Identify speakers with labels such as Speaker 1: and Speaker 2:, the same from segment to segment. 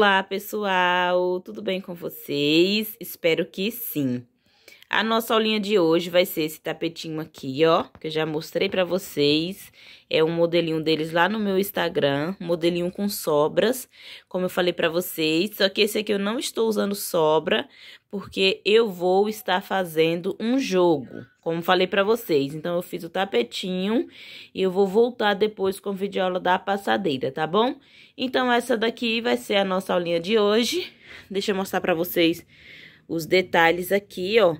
Speaker 1: Olá, pessoal! Tudo bem com vocês? Espero que sim. A nossa aulinha de hoje vai ser esse tapetinho aqui, ó, que eu já mostrei pra vocês. É um modelinho deles lá no meu Instagram, modelinho com sobras, como eu falei pra vocês. Só que esse aqui eu não estou usando sobra, porque eu vou estar fazendo um jogo, como falei pra vocês. Então, eu fiz o tapetinho e eu vou voltar depois com o vídeo aula da passadeira, tá bom? Então, essa daqui vai ser a nossa aulinha de hoje. Deixa eu mostrar pra vocês os detalhes aqui, ó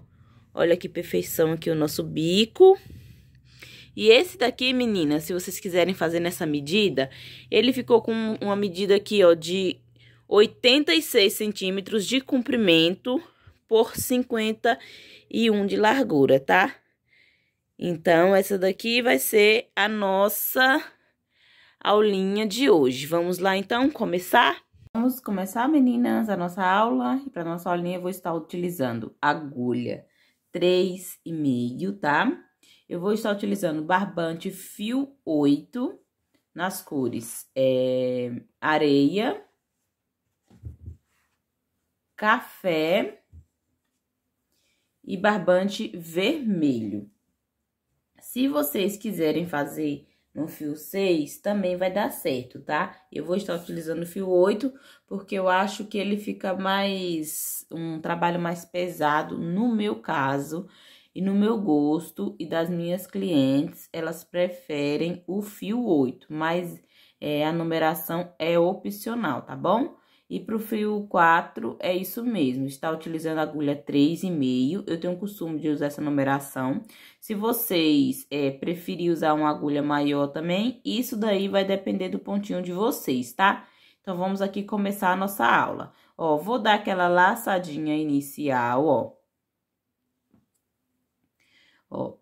Speaker 1: Olha que perfeição aqui o nosso bico. E esse daqui, meninas, se vocês quiserem fazer nessa medida, ele ficou com uma medida aqui, ó, de 86 centímetros de comprimento por 51 de largura, tá? Então, essa daqui vai ser a nossa aulinha de hoje. Vamos lá, então, começar? Vamos começar, meninas, a nossa aula. E para nossa aulinha, eu vou estar utilizando agulha 3,5, tá? Eu vou estar utilizando barbante fio 8 nas cores é, areia, café e barbante vermelho. Se vocês quiserem fazer no fio 6, também vai dar certo, tá? Eu vou estar utilizando o fio 8, porque eu acho que ele fica mais um trabalho mais pesado no meu caso e no meu gosto e das minhas clientes, elas preferem o fio 8, mas é, a numeração é opcional, tá bom? E para o fio 4 é isso mesmo, está utilizando a agulha 3,5, eu tenho o costume de usar essa numeração. Se vocês é, preferirem usar uma agulha maior também, isso daí vai depender do pontinho de vocês, tá? Então, vamos aqui começar a nossa aula. Ó, vou dar aquela laçadinha inicial, ó. Ó,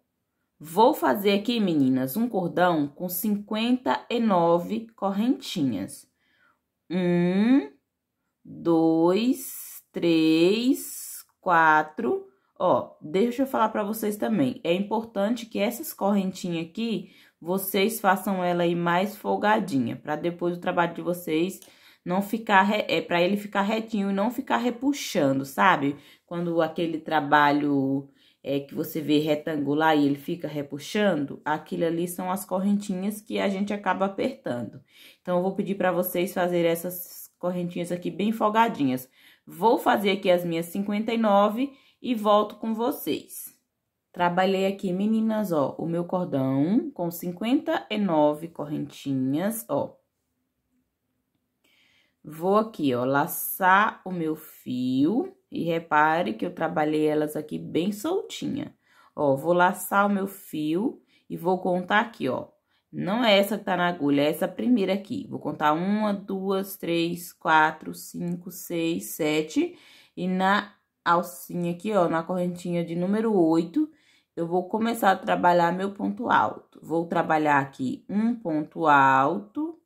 Speaker 1: vou fazer aqui, meninas, um cordão com 59 correntinhas. Um, dois, três, quatro. Ó, deixa eu falar para vocês também. É importante que essas correntinhas aqui, vocês façam ela aí mais folgadinha, para depois o trabalho de vocês não ficar é para ele ficar retinho e não ficar repuxando, sabe? Quando aquele trabalho é, que você vê retangular e ele fica repuxando, aquilo ali são as correntinhas que a gente acaba apertando. Então, eu vou pedir para vocês fazer essas correntinhas aqui bem folgadinhas. Vou fazer aqui as minhas 59 e volto com vocês. Trabalhei aqui, meninas, ó, o meu cordão com 59 correntinhas, ó. Vou aqui, ó, laçar o meu fio e repare que eu trabalhei elas aqui bem soltinha. Ó, vou laçar o meu fio e vou contar aqui, ó. Não é essa que tá na agulha, é essa primeira aqui. Vou contar uma, duas, três, quatro, cinco, seis, sete. E na alcinha aqui, ó, na correntinha de número oito, eu vou começar a trabalhar meu ponto alto. Vou trabalhar aqui um ponto alto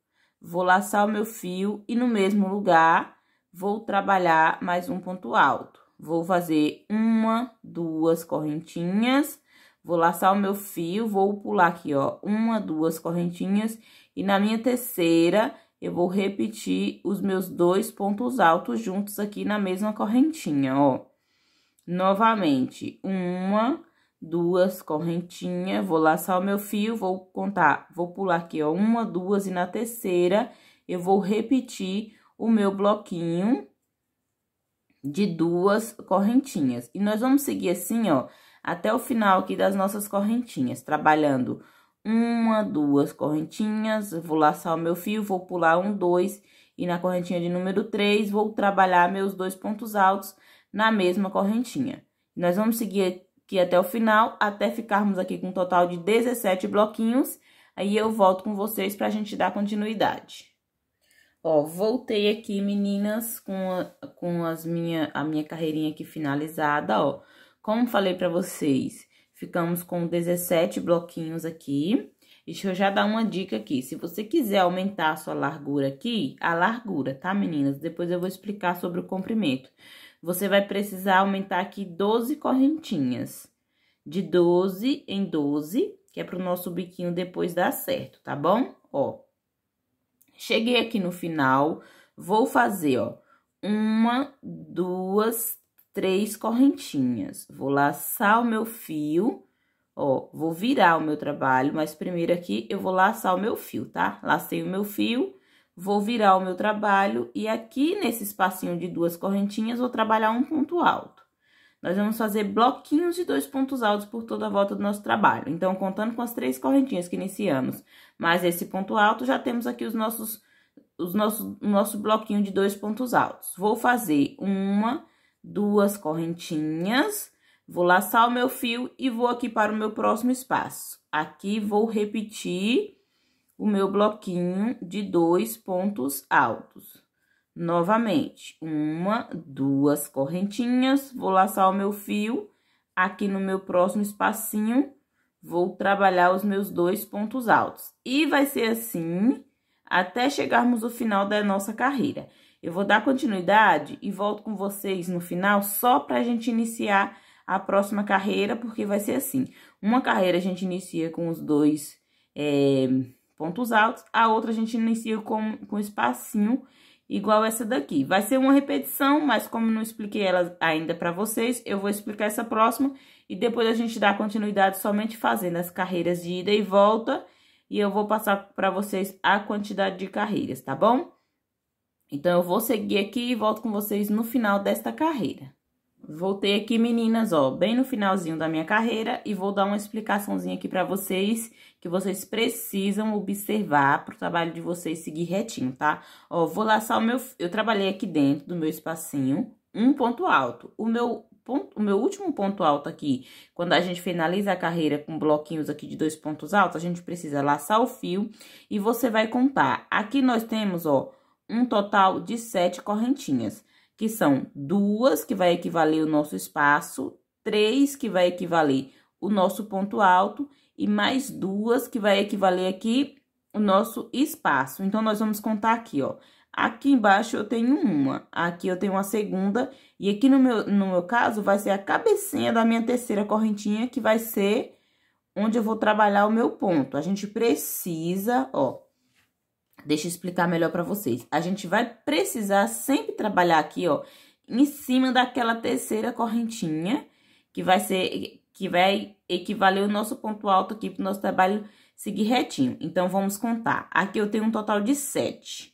Speaker 1: vou laçar o meu fio e no mesmo lugar vou trabalhar mais um ponto alto. Vou fazer uma, duas correntinhas, vou laçar o meu fio, vou pular aqui, ó, uma, duas correntinhas e na minha terceira eu vou repetir os meus dois pontos altos juntos aqui na mesma correntinha, ó. Novamente, uma, duas correntinhas, vou laçar o meu fio, vou contar, vou pular aqui, ó, uma, duas, e na terceira eu vou repetir o meu bloquinho de duas correntinhas. E nós vamos seguir assim, ó, até o final aqui das nossas correntinhas, trabalhando uma, duas correntinhas, vou laçar o meu fio, vou pular um, dois, e na correntinha de número três vou trabalhar meus dois pontos altos na mesma correntinha. Nós vamos seguir aqui até o final, até ficarmos aqui com um total de 17 bloquinhos. Aí eu volto com vocês pra gente dar continuidade. Ó, voltei aqui, meninas, com, a, com as minha, a minha carreirinha aqui finalizada, ó. Como falei pra vocês, ficamos com 17 bloquinhos aqui. Deixa eu já dar uma dica aqui. Se você quiser aumentar a sua largura aqui, a largura, tá, meninas? Depois eu vou explicar sobre o comprimento você vai precisar aumentar aqui 12 correntinhas. De 12 em 12, que é pro nosso biquinho depois dar certo, tá bom? Ó, cheguei aqui no final, vou fazer, ó, uma, duas, três correntinhas. Vou laçar o meu fio, ó, vou virar o meu trabalho, mas primeiro aqui eu vou laçar o meu fio, tá? Lacei o meu fio, vou virar o meu trabalho e aqui nesse espacinho de duas correntinhas vou trabalhar um ponto alto. Nós vamos fazer bloquinhos de dois pontos altos por toda a volta do nosso trabalho. Então, contando com as três correntinhas que iniciamos, mais esse ponto alto, já temos aqui os nossos, os nossos, nosso bloquinho de dois pontos altos. Vou fazer uma, duas correntinhas, vou laçar o meu fio e vou aqui para o meu próximo espaço. Aqui, vou repetir o meu bloquinho de dois pontos altos. Novamente, uma, duas correntinhas, vou laçar o meu fio aqui no meu próximo espacinho, vou trabalhar os meus dois pontos altos. E vai ser assim até chegarmos ao final da nossa carreira. Eu vou dar continuidade e volto com vocês no final só para a gente iniciar a próxima carreira, porque vai ser assim. Uma carreira a gente inicia com os dois... É pontos altos. A outra a gente inicia com, com espacinho, igual essa daqui. Vai ser uma repetição, mas como não expliquei ela ainda para vocês, eu vou explicar essa próxima. E depois a gente dá continuidade somente fazendo as carreiras de ida e volta. E eu vou passar para vocês a quantidade de carreiras, tá bom? Então, eu vou seguir aqui e volto com vocês no final desta carreira. Voltei aqui, meninas, ó, bem no finalzinho da minha carreira e vou dar uma explicaçãozinha aqui para vocês que vocês precisam observar para o trabalho de vocês seguir retinho, tá? Ó, vou laçar o meu... Eu trabalhei aqui dentro do meu espacinho um ponto alto. O meu Ponto, o meu último ponto alto aqui, quando a gente finaliza a carreira com bloquinhos aqui de dois pontos altos, a gente precisa laçar o fio e você vai contar. Aqui nós temos, ó, um total de sete correntinhas que são duas, que vai equivaler o nosso espaço, três, que vai equivaler o nosso ponto alto, e mais duas, que vai equivaler aqui o nosso espaço. Então, nós vamos contar aqui, ó. Aqui embaixo eu tenho uma, aqui eu tenho uma segunda, e aqui no meu, no meu caso vai ser a cabecinha da minha terceira correntinha, que vai ser onde eu vou trabalhar o meu ponto. A gente precisa, ó, Deixa eu explicar melhor para vocês. A gente vai precisar sempre trabalhar aqui, ó, em cima daquela terceira correntinha, que vai ser que vai equivaler o nosso ponto alto aqui para nosso trabalho seguir retinho. Então, vamos contar. Aqui eu tenho um total de sete.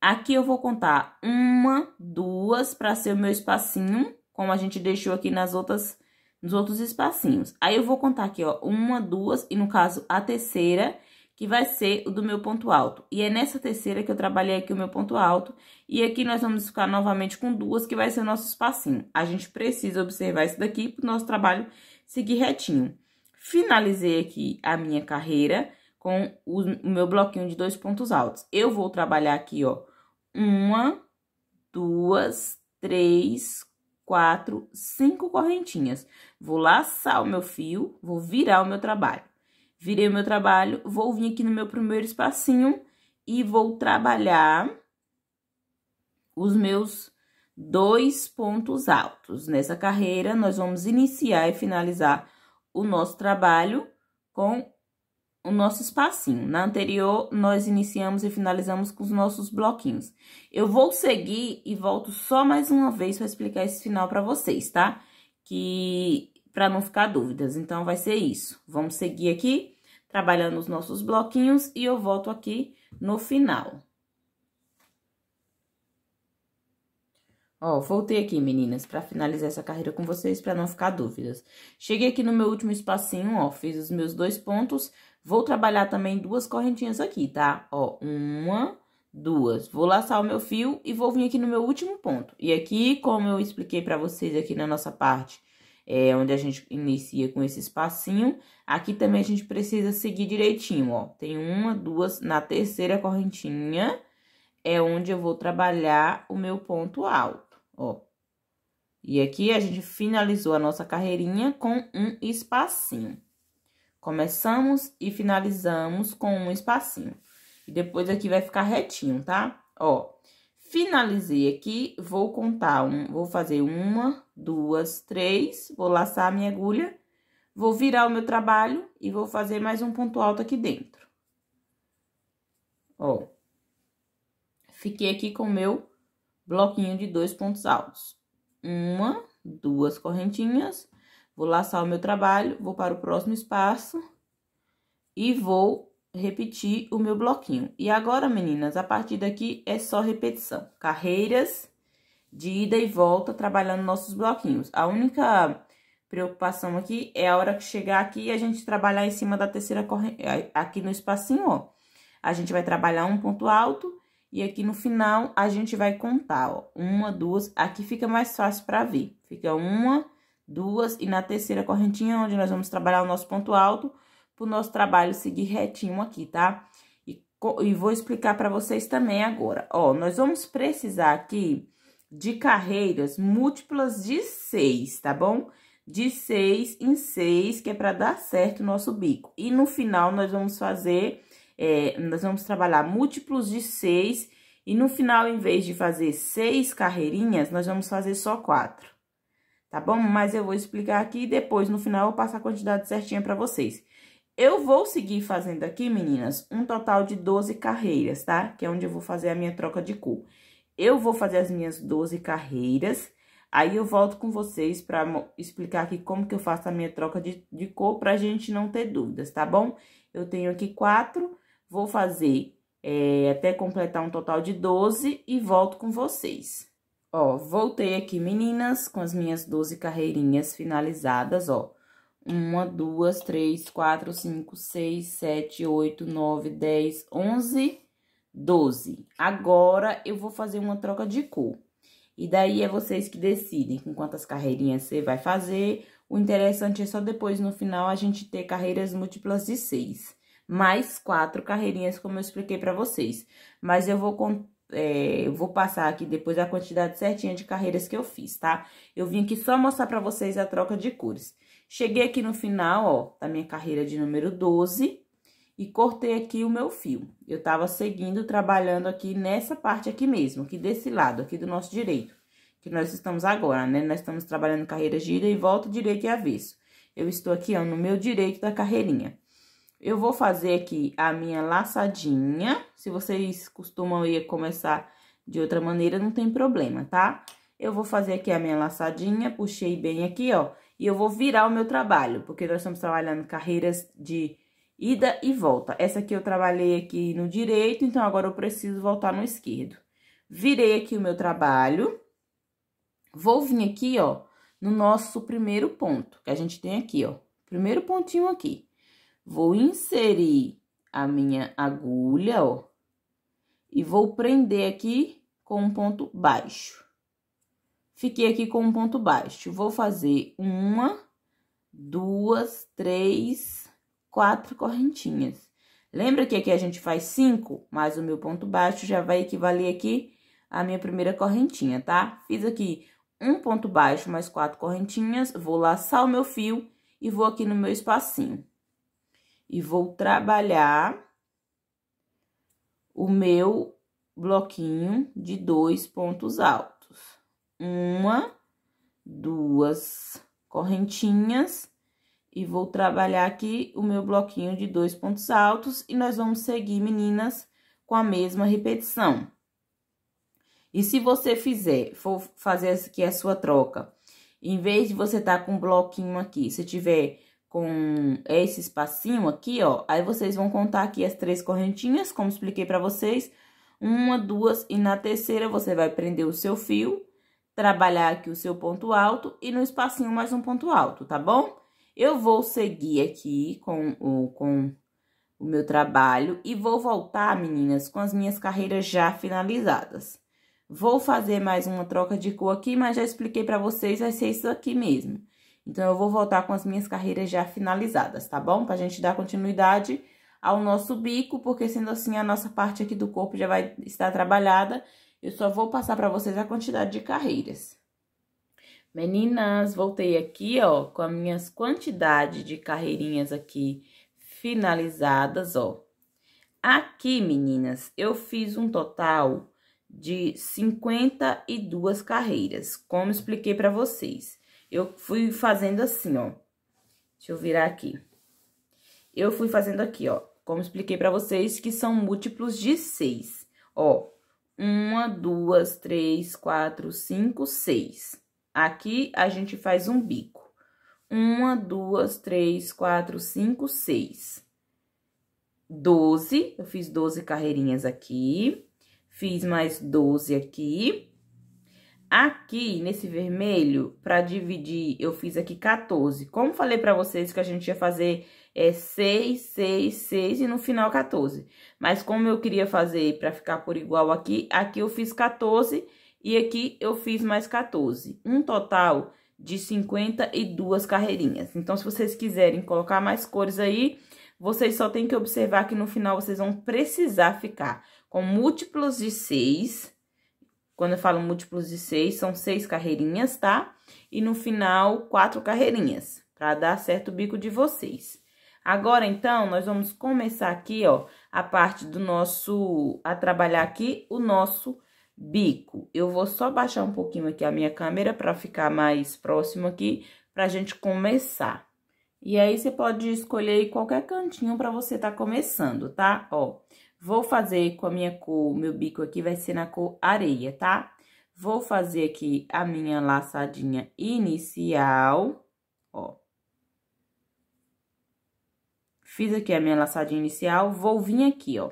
Speaker 1: Aqui eu vou contar uma, duas, para ser o meu espacinho, como a gente deixou aqui nas outras, nos outros espacinhos. Aí, eu vou contar aqui, ó, uma, duas, e no caso, a terceira, que vai ser o do meu ponto alto. E é nessa terceira que eu trabalhei aqui o meu ponto alto. E aqui nós vamos ficar novamente com duas, que vai ser o nosso espacinho. A gente precisa observar isso daqui para o nosso trabalho seguir retinho. Finalizei aqui a minha carreira com o meu bloquinho de dois pontos altos. Eu vou trabalhar aqui, ó, uma, duas, três, quatro, cinco correntinhas. Vou laçar o meu fio, vou virar o meu trabalho virei o meu trabalho, vou vir aqui no meu primeiro espacinho e vou trabalhar os meus dois pontos altos. Nessa carreira, nós vamos iniciar e finalizar o nosso trabalho com o nosso espacinho. Na anterior, nós iniciamos e finalizamos com os nossos bloquinhos. Eu vou seguir e volto só mais uma vez para explicar esse final para vocês, tá? Que para não ficar dúvidas. Então, vai ser isso. Vamos seguir aqui trabalhando os nossos bloquinhos e eu volto aqui no final. Ó, voltei aqui, meninas, para finalizar essa carreira com vocês, para não ficar dúvidas. Cheguei aqui no meu último espacinho, ó, fiz os meus dois pontos. Vou trabalhar também duas correntinhas aqui, tá? Ó, uma, duas. Vou laçar o meu fio e vou vir aqui no meu último ponto. E aqui, como eu expliquei para vocês aqui na nossa parte é, onde a gente inicia com esse espacinho. Aqui também a gente precisa seguir direitinho, ó. Tem uma, duas, na terceira correntinha é onde eu vou trabalhar o meu ponto alto, ó. E aqui a gente finalizou a nossa carreirinha com um espacinho. Começamos e finalizamos com um espacinho. E depois aqui vai ficar retinho, tá? Ó, Finalizei aqui, vou contar, um, vou fazer uma, duas, três, vou laçar a minha agulha, vou virar o meu trabalho e vou fazer mais um ponto alto aqui dentro. Ó, fiquei aqui com o meu bloquinho de dois pontos altos. Uma, duas correntinhas, vou laçar o meu trabalho, vou para o próximo espaço e vou Repetir o meu bloquinho. E agora, meninas, a partir daqui é só repetição. Carreiras de ida e volta, trabalhando nossos bloquinhos. A única preocupação aqui é a hora que chegar aqui e a gente trabalhar em cima da terceira corrente, aqui no espacinho, ó. A gente vai trabalhar um ponto alto e aqui no final a gente vai contar, ó. Uma, duas, aqui fica mais fácil para ver. Fica uma, duas e na terceira correntinha, onde nós vamos trabalhar o nosso ponto alto, o nosso trabalho seguir retinho aqui, tá? E, e vou explicar para vocês também agora. Ó, nós vamos precisar aqui de carreiras múltiplas de seis, tá bom? De seis em seis, que é para dar certo o nosso bico. E no final, nós vamos fazer, é, nós vamos trabalhar múltiplos de seis. E no final, em vez de fazer seis carreirinhas, nós vamos fazer só quatro tá bom? Mas eu vou explicar aqui e depois, no final, eu passo a quantidade certinha para vocês. Eu vou seguir fazendo aqui, meninas, um total de 12 carreiras, tá? Que é onde eu vou fazer a minha troca de cor. Eu vou fazer as minhas 12 carreiras, aí eu volto com vocês para explicar aqui como que eu faço a minha troca de, de cor pra gente não ter dúvidas, tá bom? Eu tenho aqui quatro, vou fazer é, até completar um total de 12 e volto com vocês. Ó, voltei aqui, meninas, com as minhas 12 carreirinhas finalizadas, ó. Uma, duas, três, quatro, cinco, seis, sete, oito, nove, dez, onze, doze. Agora, eu vou fazer uma troca de cor. E daí é vocês que decidem com quantas carreirinhas você vai fazer. O interessante é só depois, no final, a gente ter carreiras múltiplas de seis. Mais quatro carreirinhas, como eu expliquei pra vocês. Mas eu vou é, eu vou passar aqui depois a quantidade certinha de carreiras que eu fiz, tá? Eu vim aqui só mostrar pra vocês a troca de cores. Cheguei aqui no final, ó, da minha carreira de número 12 e cortei aqui o meu fio. Eu tava seguindo, trabalhando aqui nessa parte aqui mesmo, aqui desse lado, aqui do nosso direito, que nós estamos agora, né? Nós estamos trabalhando carreira gira e volta, direito e avesso. Eu estou aqui, ó, no meu direito da carreirinha. Eu vou fazer aqui a minha laçadinha. Se vocês costumam ir começar de outra maneira, não tem problema, tá? Eu vou fazer aqui a minha laçadinha, puxei bem aqui, ó e eu vou virar o meu trabalho, porque nós estamos trabalhando carreiras de ida e volta. Essa aqui eu trabalhei aqui no direito, então agora eu preciso voltar no esquerdo. Virei aqui o meu trabalho, vou vir aqui, ó, no nosso primeiro ponto, que a gente tem aqui, ó, primeiro pontinho aqui. Vou inserir a minha agulha, ó, e vou prender aqui com um ponto baixo. Fiquei aqui com um ponto baixo. Vou fazer uma, duas, três, quatro correntinhas. Lembra que aqui a gente faz cinco, mas o meu ponto baixo já vai equivaler aqui à minha primeira correntinha, tá? Fiz aqui um ponto baixo mais quatro correntinhas, vou laçar o meu fio e vou aqui no meu espacinho. E vou trabalhar o meu bloquinho de dois pontos altos uma, duas correntinhas e vou trabalhar aqui o meu bloquinho de dois pontos altos e nós vamos seguir, meninas, com a mesma repetição. E se você fizer, for fazer aqui a sua troca, em vez de você estar tá com um bloquinho aqui, se tiver com esse espacinho aqui, ó, aí vocês vão contar aqui as três correntinhas, como expliquei para vocês, uma, duas, e na terceira você vai prender o seu fio trabalhar aqui o seu ponto alto e no espacinho mais um ponto alto, tá bom? Eu vou seguir aqui com o, com o meu trabalho e vou voltar, meninas, com as minhas carreiras já finalizadas. Vou fazer mais uma troca de cor aqui, mas já expliquei pra vocês, vai ser isso aqui mesmo. Então, eu vou voltar com as minhas carreiras já finalizadas, tá bom? Pra gente dar continuidade ao nosso bico, porque sendo assim, a nossa parte aqui do corpo já vai estar trabalhada eu só vou passar para vocês a quantidade de carreiras. Meninas, voltei aqui, ó, com as minhas quantidades de carreirinhas aqui finalizadas, ó. Aqui, meninas, eu fiz um total de 52 carreiras, como expliquei para vocês. Eu fui fazendo assim, ó. Deixa eu virar aqui. Eu fui fazendo aqui, ó, como expliquei para vocês, que são múltiplos de 6. Ó, uma, duas, três, quatro, cinco, seis. Aqui, a gente faz um bico. Uma, duas, três, quatro, cinco, seis. Doze, eu fiz doze carreirinhas aqui. Fiz mais doze aqui. Aqui, nesse vermelho, para dividir, eu fiz aqui 14. Como falei para vocês que a gente ia fazer é 6, 6, 6 e no final 14. Mas como eu queria fazer para ficar por igual aqui, aqui eu fiz 14 e aqui eu fiz mais 14. Um total de 52 carreirinhas. Então, se vocês quiserem colocar mais cores aí, vocês só tem que observar que no final vocês vão precisar ficar com múltiplos de 6. Quando eu falo múltiplos de 6, são 6 carreirinhas, tá? E no final, 4 carreirinhas, para dar certo o bico de vocês. Agora, então, nós vamos começar aqui, ó, a parte do nosso, a trabalhar aqui o nosso bico. Eu vou só baixar um pouquinho aqui a minha câmera para ficar mais próximo aqui, pra gente começar. E aí, você pode escolher qualquer cantinho para você tá começando, tá? Ó, vou fazer com a minha cor, meu bico aqui vai ser na cor areia, tá? Vou fazer aqui a minha laçadinha inicial Fiz aqui a minha laçadinha inicial, vou vir aqui, ó.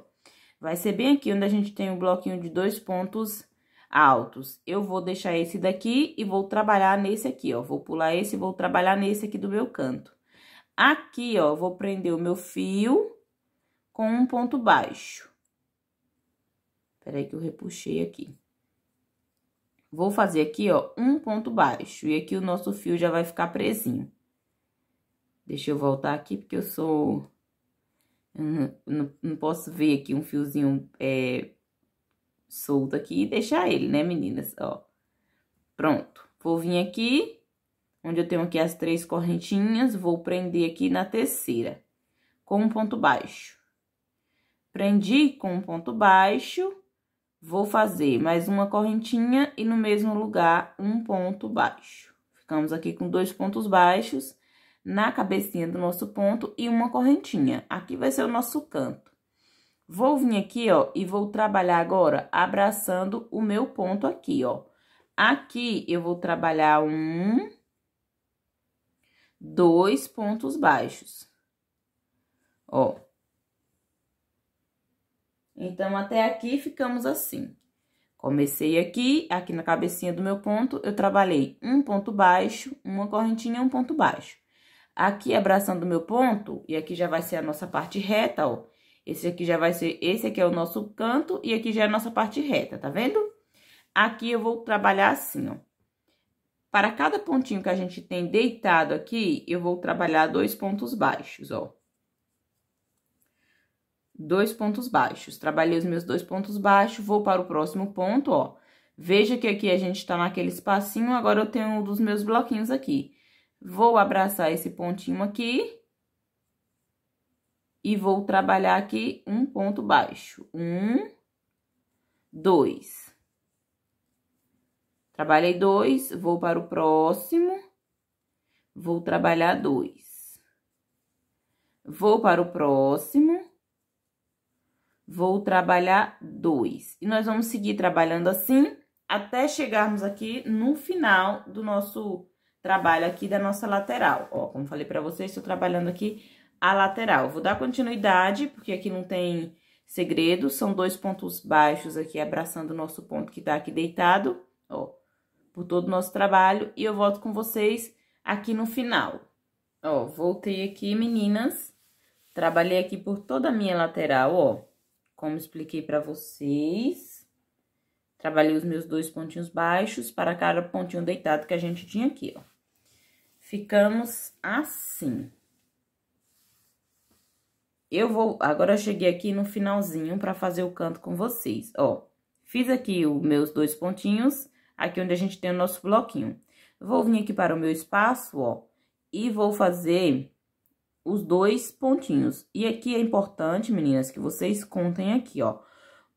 Speaker 1: Vai ser bem aqui onde a gente tem o um bloquinho de dois pontos altos. Eu vou deixar esse daqui e vou trabalhar nesse aqui, ó. Vou pular esse e vou trabalhar nesse aqui do meu canto. Aqui, ó, vou prender o meu fio com um ponto baixo. Peraí que eu repuxei aqui. Vou fazer aqui, ó, um ponto baixo. E aqui o nosso fio já vai ficar presinho. Deixa eu voltar aqui, porque eu sou... Eu não, não, não, posso ver aqui um fiozinho é, solto aqui e deixar ele, né, meninas? Ó, pronto. Vou vir aqui, onde eu tenho aqui as três correntinhas, vou prender aqui na terceira, com um ponto baixo. Prendi com um ponto baixo, vou fazer mais uma correntinha e no mesmo lugar um ponto baixo. Ficamos aqui com dois pontos baixos na cabecinha do nosso ponto e uma correntinha. Aqui vai ser o nosso canto. Vou vir aqui, ó, e vou trabalhar agora abraçando o meu ponto aqui, ó. Aqui eu vou trabalhar um, dois pontos baixos, ó. Então, até aqui ficamos assim. Comecei aqui, aqui na cabecinha do meu ponto, eu trabalhei um ponto baixo, uma correntinha, um ponto baixo. Aqui, abraçando o meu ponto, e aqui já vai ser a nossa parte reta, ó. Esse aqui já vai ser, esse aqui é o nosso canto e aqui já é a nossa parte reta, tá vendo? Aqui eu vou trabalhar assim, ó. Para cada pontinho que a gente tem deitado aqui, eu vou trabalhar dois pontos baixos, ó. Dois pontos baixos. Trabalhei os meus dois pontos baixos, vou para o próximo ponto, ó. Veja que aqui a gente tá naquele espacinho, agora eu tenho um dos meus bloquinhos aqui. Vou abraçar esse pontinho aqui. E vou trabalhar aqui um ponto baixo. Um, dois. Trabalhei dois, vou para o próximo. Vou trabalhar dois. Vou para o próximo. Vou trabalhar dois. E nós vamos seguir trabalhando assim até chegarmos aqui no final do nosso trabalho aqui da nossa lateral. Ó, como falei pra vocês, estou trabalhando aqui a lateral. Vou dar continuidade, porque aqui não tem segredo, são dois pontos baixos aqui, abraçando o nosso ponto que tá aqui deitado, ó, por todo o nosso trabalho. E eu volto com vocês aqui no final. Ó, voltei aqui, meninas. Trabalhei aqui por toda a minha lateral, ó. Como expliquei pra vocês. Trabalhei os meus dois pontinhos baixos para cada pontinho deitado que a gente tinha aqui, ó ficamos assim. Eu vou, agora eu cheguei aqui no finalzinho para fazer o canto com vocês, ó. Fiz aqui os meus dois pontinhos, aqui onde a gente tem o nosso bloquinho. Vou vir aqui para o meu espaço, ó, e vou fazer os dois pontinhos. E aqui é importante, meninas, que vocês contem aqui, ó.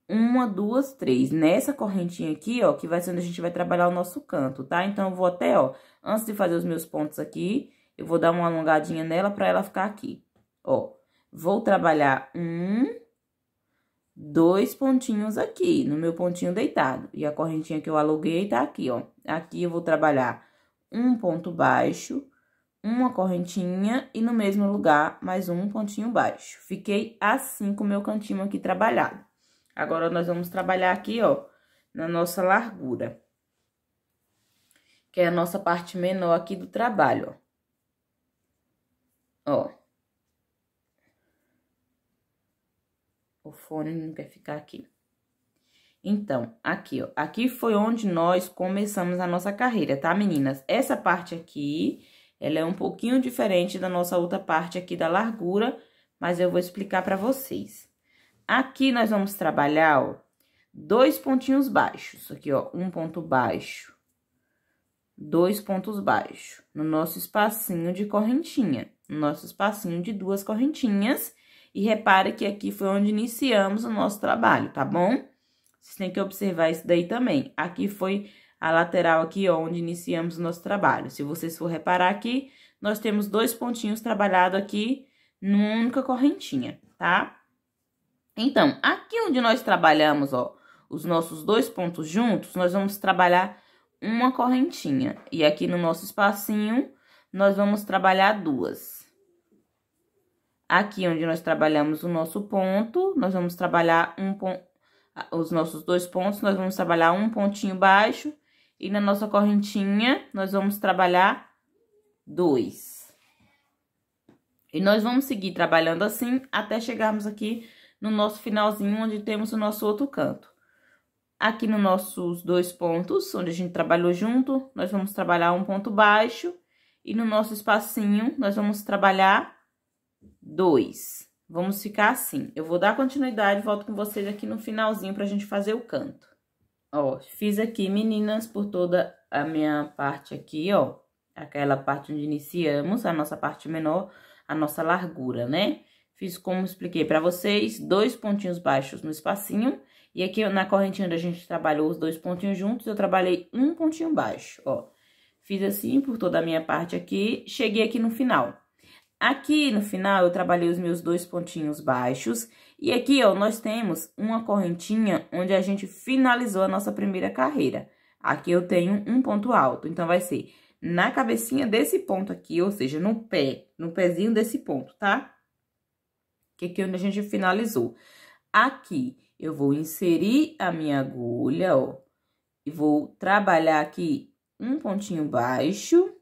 Speaker 1: Uma, duas, três. Nessa correntinha aqui, ó, que vai ser onde a gente vai trabalhar o nosso canto, tá? Então, eu vou até, ó, Antes de fazer os meus pontos aqui, eu vou dar uma alongadinha nela para ela ficar aqui. Ó, vou trabalhar um, dois pontinhos aqui, no meu pontinho deitado. E a correntinha que eu aluguei tá aqui, ó. Aqui eu vou trabalhar um ponto baixo, uma correntinha e no mesmo lugar mais um pontinho baixo. Fiquei assim com o meu cantinho aqui trabalhado. Agora, nós vamos trabalhar aqui, ó, na nossa largura que é a nossa parte menor aqui do trabalho, ó. Ó. O fone não quer ficar aqui. Então, aqui, ó. Aqui foi onde nós começamos a nossa carreira, tá, meninas? Essa parte aqui, ela é um pouquinho diferente da nossa outra parte aqui da largura, mas eu vou explicar para vocês. Aqui nós vamos trabalhar, ó, dois pontinhos baixos. Aqui, ó, um ponto baixo dois pontos baixos, no nosso espacinho de correntinha, no nosso espacinho de duas correntinhas. E repare que aqui foi onde iniciamos o nosso trabalho, tá bom? Vocês têm que observar isso daí também. Aqui foi a lateral aqui, ó, onde iniciamos o nosso trabalho. Se vocês for reparar aqui, nós temos dois pontinhos trabalhados aqui numa única correntinha, tá? Então, aqui onde nós trabalhamos, ó, os nossos dois pontos juntos, nós vamos trabalhar uma correntinha. E aqui no nosso espacinho, nós vamos trabalhar duas. Aqui onde nós trabalhamos o nosso ponto, nós vamos trabalhar um ponto, os nossos dois pontos, nós vamos trabalhar um pontinho baixo. E na nossa correntinha, nós vamos trabalhar dois. E nós vamos seguir trabalhando assim até chegarmos aqui no nosso finalzinho, onde temos o nosso outro canto. Aqui nos nossos dois pontos, onde a gente trabalhou junto, nós vamos trabalhar um ponto baixo. E no nosso espacinho, nós vamos trabalhar dois. Vamos ficar assim. Eu vou dar continuidade, volto com vocês aqui no finalzinho pra gente fazer o canto. Ó, fiz aqui, meninas, por toda a minha parte aqui, ó. Aquela parte onde iniciamos, a nossa parte menor, a nossa largura, né? Fiz como expliquei pra vocês, dois pontinhos baixos no espacinho e aqui na correntinha onde a gente trabalhou os dois pontinhos juntos, eu trabalhei um pontinho baixo, ó. Fiz assim por toda a minha parte aqui, cheguei aqui no final. Aqui no final eu trabalhei os meus dois pontinhos baixos e aqui, ó, nós temos uma correntinha onde a gente finalizou a nossa primeira carreira. Aqui eu tenho um ponto alto, então vai ser na cabecinha desse ponto aqui, ou seja, no pé, no pezinho desse ponto, tá? Que aqui é onde a gente finalizou. Aqui, eu vou inserir a minha agulha, ó, e vou trabalhar aqui um pontinho baixo,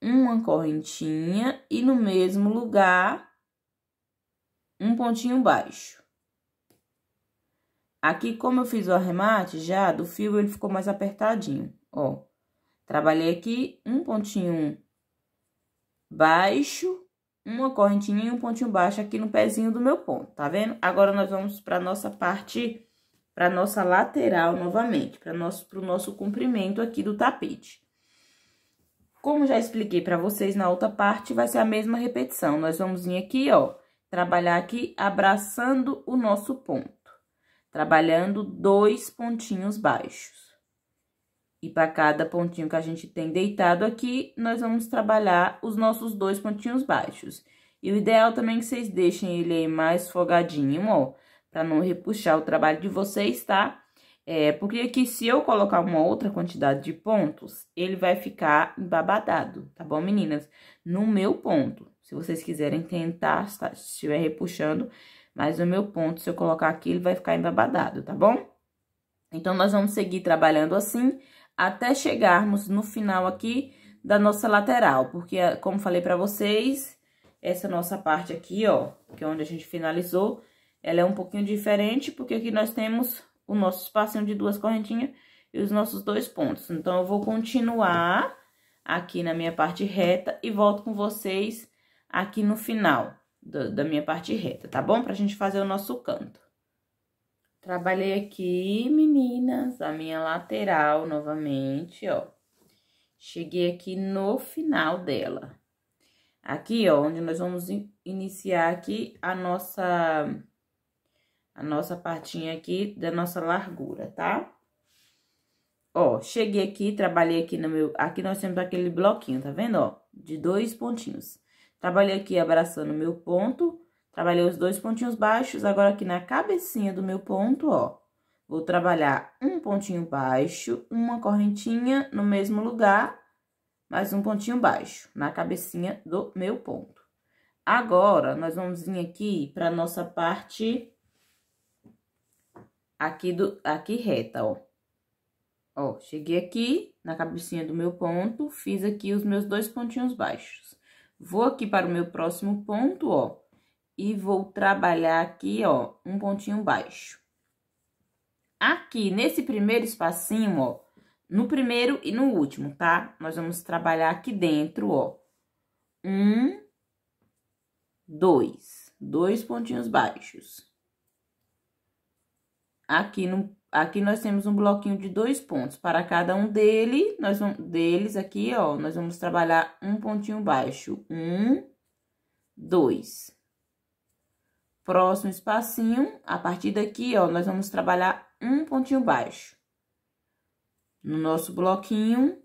Speaker 1: uma correntinha e no mesmo lugar um pontinho baixo. Aqui, como eu fiz o arremate já do fio, ele ficou mais apertadinho, ó. Trabalhei aqui um pontinho baixo, uma correntinha e um pontinho baixo aqui no pezinho do meu ponto, tá vendo? Agora, nós vamos pra nossa parte, pra nossa lateral novamente, pra nosso, pro nosso comprimento aqui do tapete. Como já expliquei pra vocês na outra parte, vai ser a mesma repetição. Nós vamos vir aqui, ó, trabalhar aqui abraçando o nosso ponto, trabalhando dois pontinhos baixos. E para cada pontinho que a gente tem deitado aqui, nós vamos trabalhar os nossos dois pontinhos baixos. E o ideal também é que vocês deixem ele aí mais folgadinho, ó, para não repuxar o trabalho de vocês, tá? É, porque aqui se eu colocar uma outra quantidade de pontos, ele vai ficar embabadado, tá bom, meninas? No meu ponto, se vocês quiserem tentar, se estiver repuxando, mas no meu ponto, se eu colocar aqui, ele vai ficar embabadado, tá bom? Então, nós vamos seguir trabalhando assim até chegarmos no final aqui da nossa lateral, porque, ah, como falei pra vocês, essa nossa parte aqui, ó, que é onde a gente finalizou, ela é um pouquinho diferente, porque aqui nós temos o nosso espacinho de duas correntinhas e os nossos dois pontos. Então, eu vou continuar aqui na minha parte reta e volto com vocês aqui no final do, da minha parte reta, tá bom? Pra gente fazer o nosso canto. Trabalhei aqui, meninas, a minha lateral novamente, ó. Cheguei aqui no final dela. Aqui, ó, onde nós vamos iniciar aqui a nossa... A nossa partinha aqui da nossa largura, tá? Ó, cheguei aqui, trabalhei aqui no meu... Aqui nós temos aquele bloquinho, tá vendo, ó? De dois pontinhos. Trabalhei aqui abraçando o meu ponto Trabalhei os dois pontinhos baixos, agora aqui na cabecinha do meu ponto, ó, vou trabalhar um pontinho baixo, uma correntinha no mesmo lugar, mais um pontinho baixo, na cabecinha do meu ponto. Agora, nós vamos vir aqui para nossa parte aqui, do, aqui reta, ó. Ó, cheguei aqui na cabecinha do meu ponto, fiz aqui os meus dois pontinhos baixos. Vou aqui para o meu próximo ponto, ó e vou trabalhar aqui, ó, um pontinho baixo. Aqui, nesse primeiro espacinho, ó, no primeiro e no último, tá? Nós vamos trabalhar aqui dentro, ó. Um, dois. Dois pontinhos baixos. Aqui, no, aqui nós temos um bloquinho de dois pontos. Para cada um dele, nós vamos, deles aqui, ó, nós vamos trabalhar um pontinho baixo. Um, dois. Próximo espacinho, a partir daqui, ó, nós vamos trabalhar um pontinho baixo. No nosso bloquinho,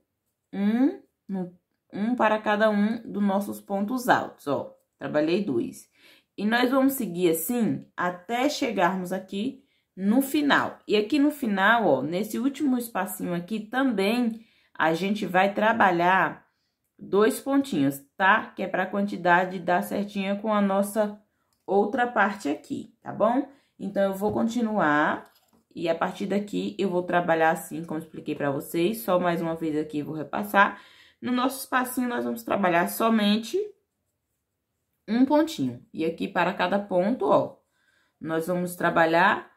Speaker 1: um, um para cada um dos nossos pontos altos, ó. Trabalhei dois. E nós vamos seguir assim até chegarmos aqui no final. E aqui no final, ó, nesse último espacinho aqui também, a gente vai trabalhar dois pontinhos, tá? Que é para a quantidade dar certinha com a nossa outra parte aqui, tá bom? Então, eu vou continuar e a partir daqui eu vou trabalhar assim como expliquei para vocês. Só mais uma vez aqui vou repassar. No nosso espacinho, nós vamos trabalhar somente um pontinho. E aqui para cada ponto, ó, nós vamos trabalhar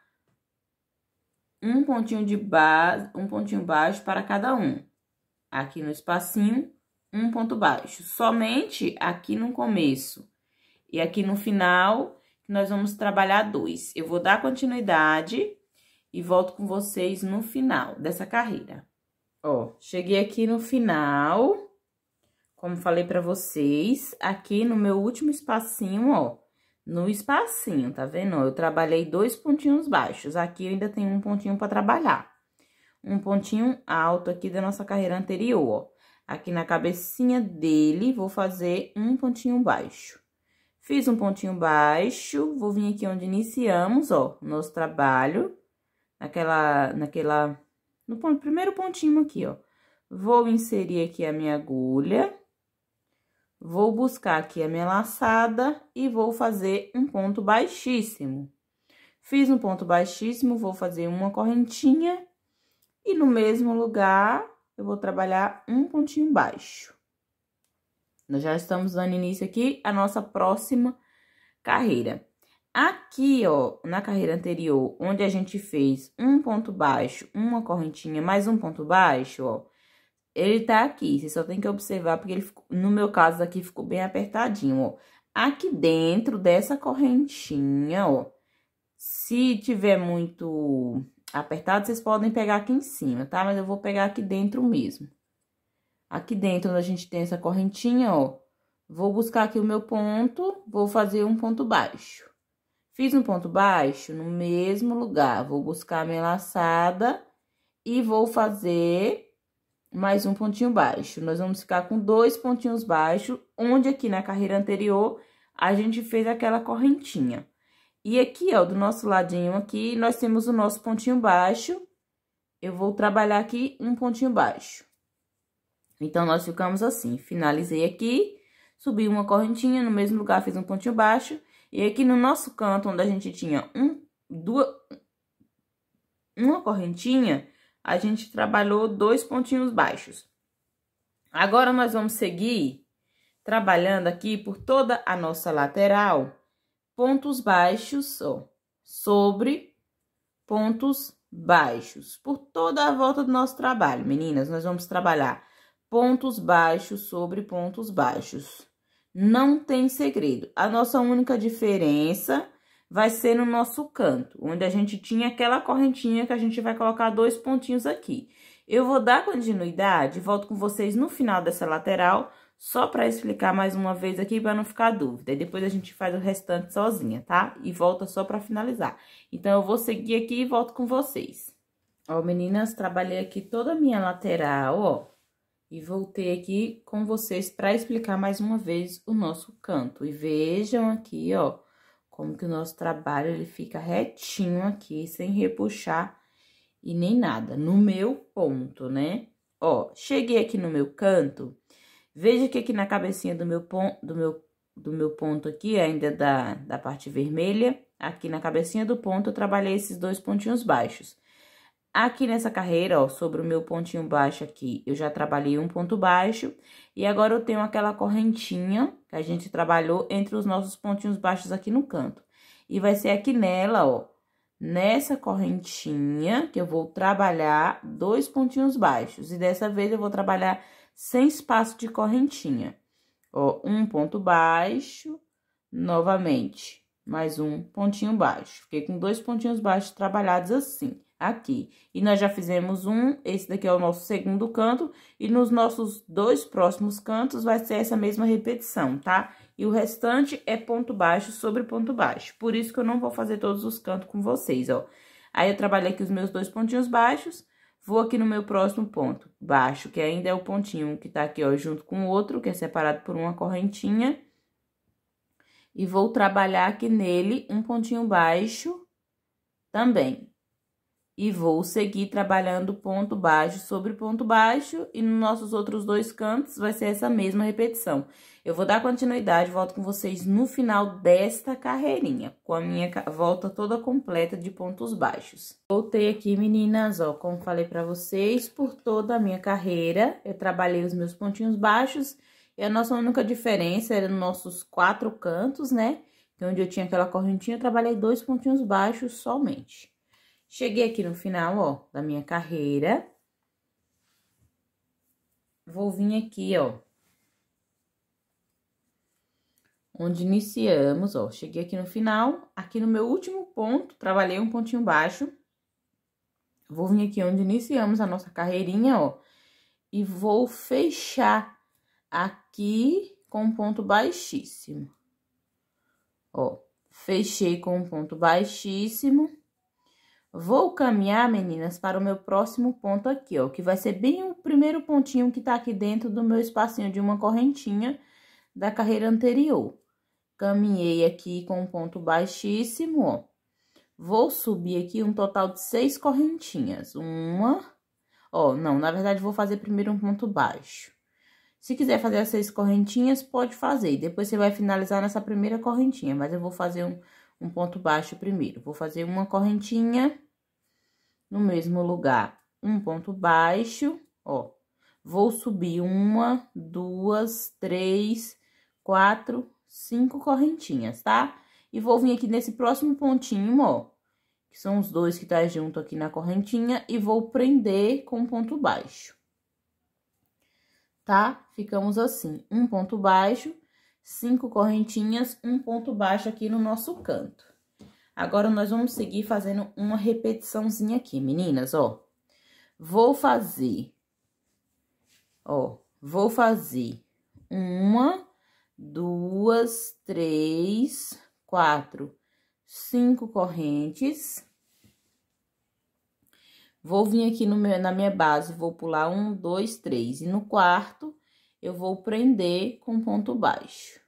Speaker 1: um pontinho de base, um pontinho baixo para cada um. Aqui no espacinho, um ponto baixo. Somente aqui no começo e aqui no final, nós vamos trabalhar dois. Eu vou dar continuidade e volto com vocês no final dessa carreira. Ó, cheguei aqui no final, como falei pra vocês, aqui no meu último espacinho, ó, no espacinho, tá vendo? Eu trabalhei dois pontinhos baixos, aqui eu ainda tenho um pontinho pra trabalhar. Um pontinho alto aqui da nossa carreira anterior, ó. Aqui na cabecinha dele, vou fazer um pontinho baixo. Fiz um pontinho baixo, vou vir aqui onde iniciamos, ó, o nosso trabalho. Naquela, naquela, no ponto, primeiro pontinho aqui, ó. Vou inserir aqui a minha agulha. Vou buscar aqui a minha laçada e vou fazer um ponto baixíssimo. Fiz um ponto baixíssimo, vou fazer uma correntinha. E no mesmo lugar, eu vou trabalhar um pontinho baixo. Nós já estamos dando início aqui à nossa próxima carreira. Aqui, ó, na carreira anterior, onde a gente fez um ponto baixo, uma correntinha, mais um ponto baixo, ó, ele tá aqui. Você só tem que observar, porque ele ficou, no meu caso aqui ficou bem apertadinho, ó. Aqui dentro dessa correntinha, ó, se tiver muito apertado, vocês podem pegar aqui em cima, tá? Mas eu vou pegar aqui dentro mesmo. Aqui dentro, onde a gente tem essa correntinha, ó, vou buscar aqui o meu ponto, vou fazer um ponto baixo. Fiz um ponto baixo no mesmo lugar, vou buscar a minha laçada e vou fazer mais um pontinho baixo. Nós vamos ficar com dois pontinhos baixos, onde aqui na carreira anterior a gente fez aquela correntinha. E aqui, ó, do nosso ladinho aqui, nós temos o nosso pontinho baixo. Eu vou trabalhar aqui um pontinho baixo. Então, nós ficamos assim. Finalizei aqui, subi uma correntinha, no mesmo lugar fiz um pontinho baixo. E aqui no nosso canto, onde a gente tinha um, duas, uma correntinha, a gente trabalhou dois pontinhos baixos. Agora, nós vamos seguir trabalhando aqui por toda a nossa lateral, pontos baixos, ó, sobre pontos baixos, por toda a volta do nosso trabalho. Meninas, nós vamos trabalhar pontos baixos sobre pontos baixos. Não tem segredo. A nossa única diferença vai ser no nosso canto, onde a gente tinha aquela correntinha que a gente vai colocar dois pontinhos aqui. Eu vou dar continuidade, volto com vocês no final dessa lateral, só para explicar mais uma vez aqui, para não ficar dúvida. E depois a gente faz o restante sozinha, tá? E volta só para finalizar. Então, eu vou seguir aqui e volto com vocês. Ó, meninas, trabalhei aqui toda a minha lateral, ó. E voltei aqui com vocês para explicar mais uma vez o nosso canto. E vejam aqui, ó, como que o nosso trabalho ele fica retinho aqui, sem repuxar e nem nada, no meu ponto, né? Ó, cheguei aqui no meu canto, veja que aqui na cabecinha do meu ponto, do meu, do meu ponto aqui, ainda da, da parte vermelha, aqui na cabecinha do ponto eu trabalhei esses dois pontinhos baixos. Aqui nessa carreira, ó, sobre o meu pontinho baixo aqui, eu já trabalhei um ponto baixo. E agora eu tenho aquela correntinha que a gente trabalhou entre os nossos pontinhos baixos aqui no canto. E vai ser aqui nela, ó, nessa correntinha que eu vou trabalhar dois pontinhos baixos. E dessa vez eu vou trabalhar sem espaço de correntinha. Ó, um ponto baixo, novamente, mais um pontinho baixo. Fiquei com dois pontinhos baixos trabalhados assim aqui. E nós já fizemos um, esse daqui é o nosso segundo canto, e nos nossos dois próximos cantos vai ser essa mesma repetição, tá? E o restante é ponto baixo sobre ponto baixo, por isso que eu não vou fazer todos os cantos com vocês, ó. Aí, eu trabalhei aqui os meus dois pontinhos baixos, vou aqui no meu próximo ponto baixo, que ainda é o pontinho que tá aqui, ó, junto com o outro, que é separado por uma correntinha. E vou trabalhar aqui nele um pontinho baixo também e vou seguir trabalhando ponto baixo sobre ponto baixo e nos nossos outros dois cantos vai ser essa mesma repetição. Eu vou dar continuidade, volto com vocês no final desta carreirinha, com a minha volta toda completa de pontos baixos. Voltei aqui, meninas, ó, como falei pra vocês, por toda a minha carreira, eu trabalhei os meus pontinhos baixos e a nossa única diferença era nos nossos quatro cantos, né? Que então, onde eu tinha aquela correntinha, eu trabalhei dois pontinhos baixos somente. Cheguei aqui no final, ó, da minha carreira. Vou vir aqui, ó. Onde iniciamos, ó. Cheguei aqui no final. Aqui no meu último ponto, trabalhei um pontinho baixo. Vou vir aqui onde iniciamos a nossa carreirinha, ó. E vou fechar aqui com um ponto baixíssimo. Ó, fechei com um ponto baixíssimo Vou caminhar, meninas, para o meu próximo ponto aqui, ó, que vai ser bem o primeiro pontinho que tá aqui dentro do meu espacinho de uma correntinha da carreira anterior. Caminhei aqui com um ponto baixíssimo, ó. Vou subir aqui um total de seis correntinhas. Uma, ó, não, na verdade, vou fazer primeiro um ponto baixo. Se quiser fazer as seis correntinhas, pode fazer. Depois você vai finalizar nessa primeira correntinha, mas eu vou fazer um, um ponto baixo primeiro. Vou fazer uma correntinha no mesmo lugar, um ponto baixo, ó. Vou subir uma, duas, três, quatro, cinco correntinhas, tá? E vou vir aqui nesse próximo pontinho, ó, que são os dois que tá junto aqui na correntinha, e vou prender com ponto baixo. Tá? Ficamos assim, um ponto baixo, cinco correntinhas, um ponto baixo aqui no nosso canto. Agora, nós vamos seguir fazendo uma repetiçãozinha aqui, meninas, ó. Vou fazer, ó, vou fazer uma, duas, três, quatro, cinco correntes. Vou vir aqui no meu, na minha base, vou pular um, dois, três. E no quarto, eu vou prender com ponto baixo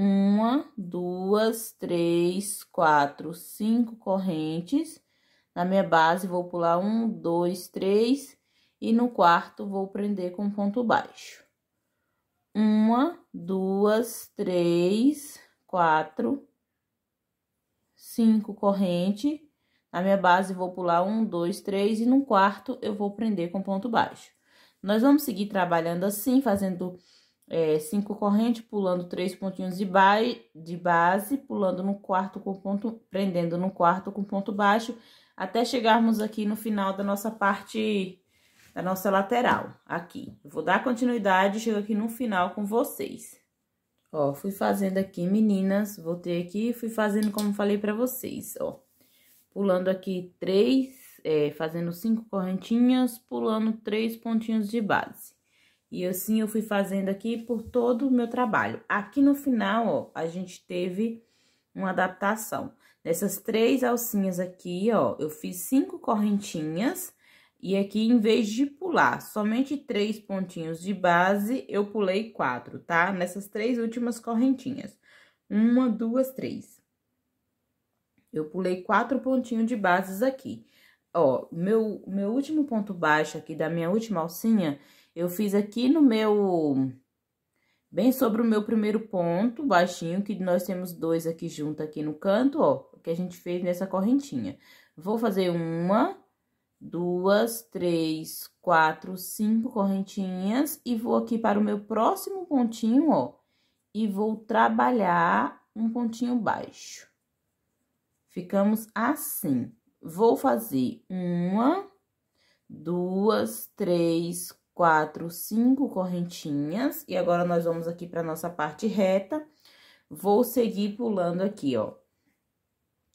Speaker 1: uma, duas, três, quatro, cinco correntes. Na minha base, vou pular um, dois, três, e no quarto, vou prender com ponto baixo. Uma, duas, três, quatro, cinco corrente. Na minha base, vou pular um, dois, três, e no quarto, eu vou prender com ponto baixo. Nós vamos seguir trabalhando assim, fazendo é, cinco correntes, pulando três pontinhos de, ba de base, pulando no quarto com ponto, prendendo no quarto com ponto baixo, até chegarmos aqui no final da nossa parte, da nossa lateral, aqui. vou dar continuidade, chego aqui no final com vocês. Ó, fui fazendo aqui, meninas, voltei aqui, fui fazendo como falei pra vocês, ó. Pulando aqui três, é, fazendo cinco correntinhas, pulando três pontinhos de base. E assim eu fui fazendo aqui por todo o meu trabalho. Aqui no final, ó, a gente teve uma adaptação. Nessas três alcinhas aqui, ó, eu fiz cinco correntinhas. E aqui, em vez de pular somente três pontinhos de base, eu pulei quatro, tá? Nessas três últimas correntinhas. Uma, duas, três. Eu pulei quatro pontinhos de bases aqui. Ó, meu, meu último ponto baixo aqui da minha última alcinha, eu fiz aqui no meu... Bem sobre o meu primeiro ponto, baixinho, que nós temos dois aqui junto aqui no canto, ó. que a gente fez nessa correntinha. Vou fazer uma, duas, três, quatro, cinco correntinhas. E vou aqui para o meu próximo pontinho, ó. E vou trabalhar um pontinho baixo. Ficamos assim. Vou fazer uma, duas, três, quatro, cinco correntinhas. E agora, nós vamos aqui pra nossa parte reta. Vou seguir pulando aqui, ó.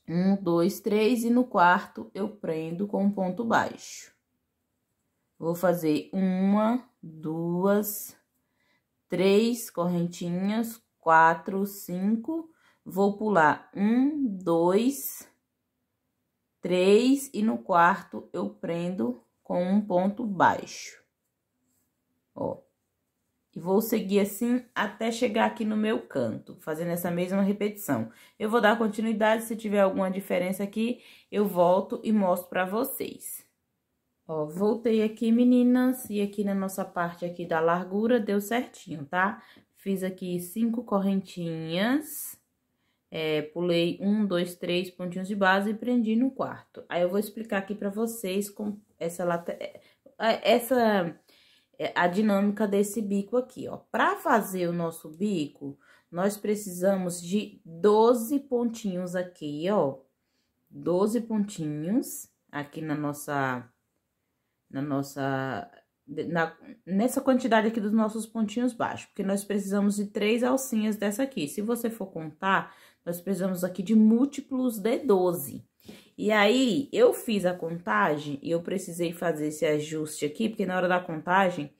Speaker 1: Um, dois, três, e no quarto eu prendo com ponto baixo. Vou fazer uma, duas, três correntinhas, quatro, cinco. Vou pular um, dois, três, e no quarto eu prendo com um ponto baixo ó. E vou seguir assim até chegar aqui no meu canto, fazendo essa mesma repetição. Eu vou dar continuidade, se tiver alguma diferença aqui, eu volto e mostro pra vocês. Ó, voltei aqui, meninas, e aqui na nossa parte aqui da largura deu certinho, tá? Fiz aqui cinco correntinhas, é, pulei um, dois, três pontinhos de base e prendi no quarto. Aí eu vou explicar aqui pra vocês com essa... Late... É, é, essa é a dinâmica desse bico aqui, ó. Para fazer o nosso bico, nós precisamos de 12 pontinhos aqui, ó. 12 pontinhos aqui na nossa... Na nossa... Na, nessa quantidade aqui dos nossos pontinhos baixos, porque nós precisamos de três alcinhas dessa aqui. Se você for contar, nós precisamos aqui de múltiplos de 12, e aí, eu fiz a contagem e eu precisei fazer esse ajuste aqui, porque na hora da contagem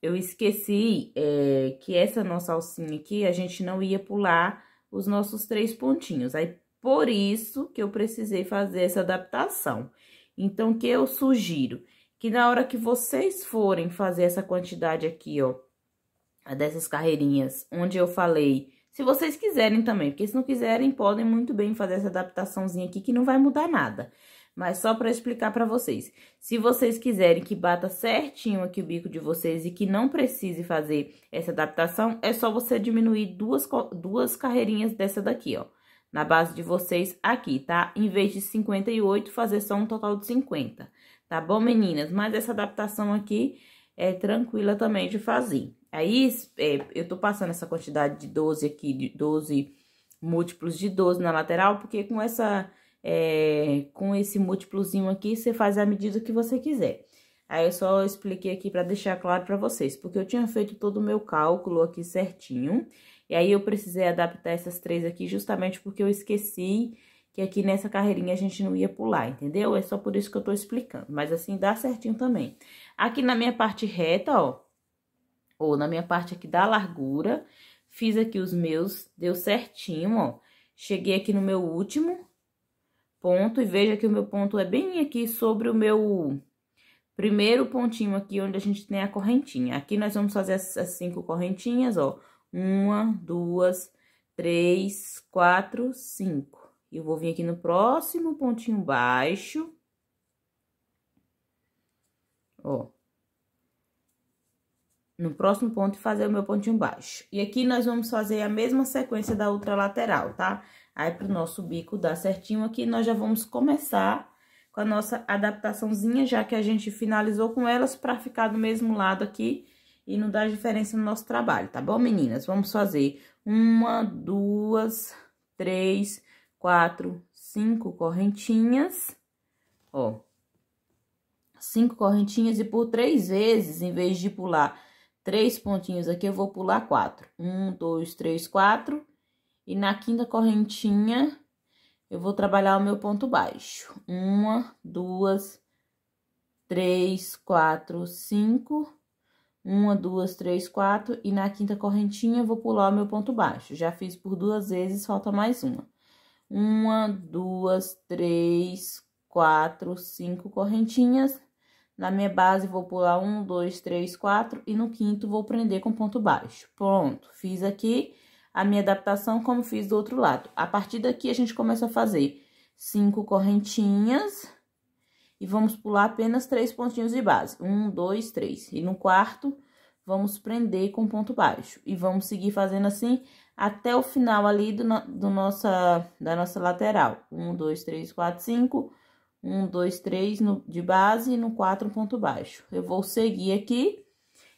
Speaker 1: eu esqueci é, que essa nossa alcinha aqui, a gente não ia pular os nossos três pontinhos. Aí, por isso que eu precisei fazer essa adaptação. Então, o que eu sugiro? Que na hora que vocês forem fazer essa quantidade aqui, ó, dessas carreirinhas, onde eu falei se vocês quiserem também, porque se não quiserem, podem muito bem fazer essa adaptaçãozinha aqui que não vai mudar nada. Mas só para explicar para vocês. Se vocês quiserem que bata certinho aqui o bico de vocês e que não precise fazer essa adaptação, é só você diminuir duas, duas carreirinhas dessa daqui, ó. Na base de vocês aqui, tá? Em vez de 58, fazer só um total de 50. Tá bom, meninas? Mas essa adaptação aqui é tranquila também de fazer. Aí, é, eu tô passando essa quantidade de 12 aqui, de 12 múltiplos de 12 na lateral, porque com essa... É, com esse múltiplozinho aqui, você faz a medida que você quiser. Aí, eu só expliquei aqui para deixar claro para vocês, porque eu tinha feito todo o meu cálculo aqui certinho, e aí eu precisei adaptar essas três aqui justamente porque eu esqueci que aqui nessa carreirinha a gente não ia pular, entendeu? É só por isso que eu tô explicando, mas assim dá certinho também. Aqui na minha parte reta, ó, ou na minha parte aqui da largura, fiz aqui os meus, deu certinho, ó. Cheguei aqui no meu último ponto e veja que o meu ponto é bem aqui sobre o meu primeiro pontinho aqui onde a gente tem a correntinha. Aqui nós vamos fazer as cinco correntinhas, ó. Uma, duas, três, quatro, cinco. E eu vou vir aqui no próximo pontinho baixo. Ó, no próximo ponto e fazer o meu pontinho baixo. E aqui nós vamos fazer a mesma sequência da outra lateral tá? Aí, pro nosso bico dar certinho aqui, nós já vamos começar com a nossa adaptaçãozinha, já que a gente finalizou com elas pra ficar do mesmo lado aqui e não dar diferença no nosso trabalho, tá bom, meninas? Vamos fazer uma, duas, três, quatro, cinco correntinhas, ó. Cinco correntinhas e por três vezes, em vez de pular três pontinhos aqui, eu vou pular quatro. Um, dois, três, quatro. E na quinta correntinha, eu vou trabalhar o meu ponto baixo. Uma, duas, três, quatro, cinco. Uma, duas, três, quatro. E na quinta correntinha, eu vou pular o meu ponto baixo. Já fiz por duas vezes, falta mais uma. Uma, duas, três, quatro, cinco correntinhas na minha base, vou pular um, dois, três, quatro e no quinto vou prender com ponto baixo. Pronto, fiz aqui a minha adaptação como fiz do outro lado. A partir daqui, a gente começa a fazer cinco correntinhas e vamos pular apenas três pontinhos de base. Um, dois, três. E no quarto, vamos prender com ponto baixo. E vamos seguir fazendo assim até o final ali do, do nossa, da nossa lateral. Um, dois, três, quatro, cinco um, dois, três no, de base e no quatro ponto baixo. Eu vou seguir aqui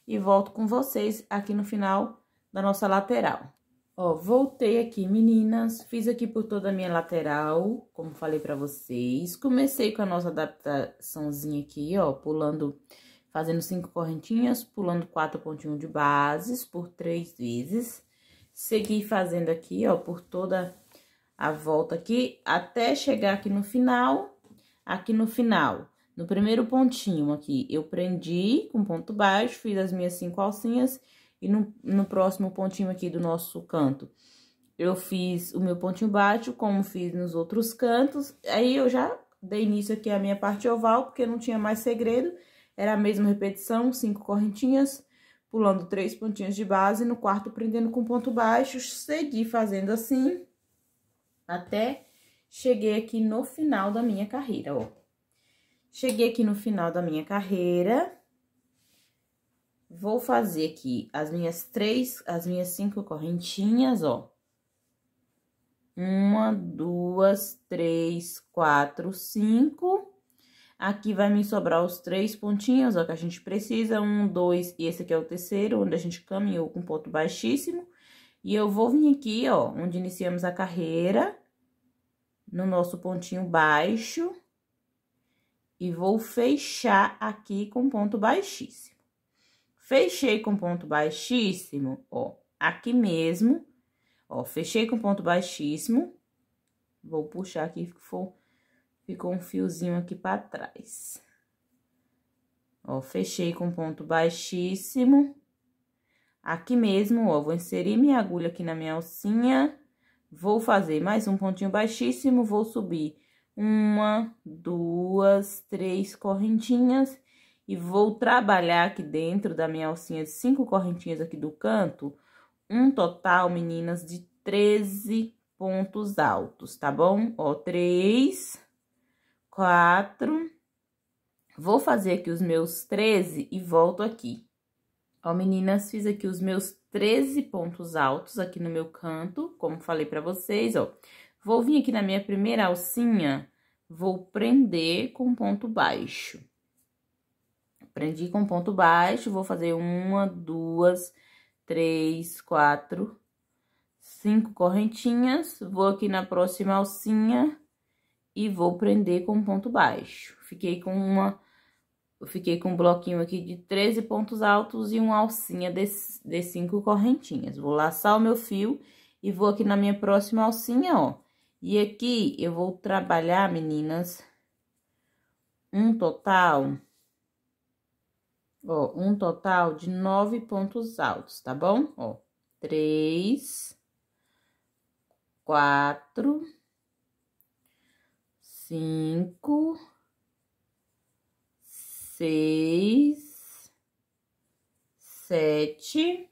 Speaker 1: e volto com vocês aqui no final da nossa lateral. Ó, voltei aqui, meninas, fiz aqui por toda a minha lateral, como falei pra vocês. Comecei com a nossa adaptaçãozinha aqui, ó, pulando, fazendo cinco correntinhas, pulando quatro pontinhos de bases por três vezes. Segui fazendo aqui, ó, por toda a volta aqui, até chegar aqui no final, aqui no final, no primeiro pontinho aqui, eu prendi com ponto baixo, fiz as minhas cinco alcinhas, e no, no próximo pontinho aqui do nosso canto, eu fiz o meu pontinho baixo, como fiz nos outros cantos, aí eu já dei início aqui à minha parte oval, porque não tinha mais segredo, era a mesma repetição, cinco correntinhas, pulando três pontinhos de base, no quarto prendendo com ponto baixo, segui fazendo assim, até cheguei aqui no final da minha carreira, ó. Cheguei aqui no final da minha carreira. Vou fazer aqui as minhas três, as minhas cinco correntinhas, ó. Uma, duas, três, quatro, cinco. Aqui vai me sobrar os três pontinhos, ó, que a gente precisa. Um, dois, e esse aqui é o terceiro, onde a gente caminhou com ponto baixíssimo. E eu vou vir aqui, ó, onde iniciamos a carreira no nosso pontinho baixo e vou fechar aqui com ponto baixíssimo. Fechei com ponto baixíssimo, ó, aqui mesmo, ó, fechei com ponto baixíssimo, vou puxar aqui, ficou, ficou um fiozinho aqui para trás. Ó, fechei com ponto baixíssimo, aqui mesmo, ó, vou inserir minha agulha aqui na minha alcinha Vou fazer mais um pontinho baixíssimo, vou subir uma, duas, três correntinhas e vou trabalhar aqui dentro da minha alcinha de cinco correntinhas aqui do canto, um total, meninas, de 13 pontos altos, tá bom? Ó, três, quatro, vou fazer aqui os meus 13 e volto aqui. Ó, meninas, fiz aqui os meus 13 pontos altos aqui no meu canto, como falei pra vocês, ó. Vou vir aqui na minha primeira alcinha, vou prender com ponto baixo. Prendi com ponto baixo, vou fazer uma, duas, três, quatro, cinco correntinhas. Vou aqui na próxima alcinha e vou prender com ponto baixo. Fiquei com uma eu fiquei com um bloquinho aqui de 13 pontos altos e uma alcinha de, de 5 correntinhas. Vou laçar o meu fio e vou aqui na minha próxima alcinha, ó. E aqui eu vou trabalhar, meninas, um total, ó, um total de nove pontos altos, tá bom? Ó, três, quatro, cinco seis, sete,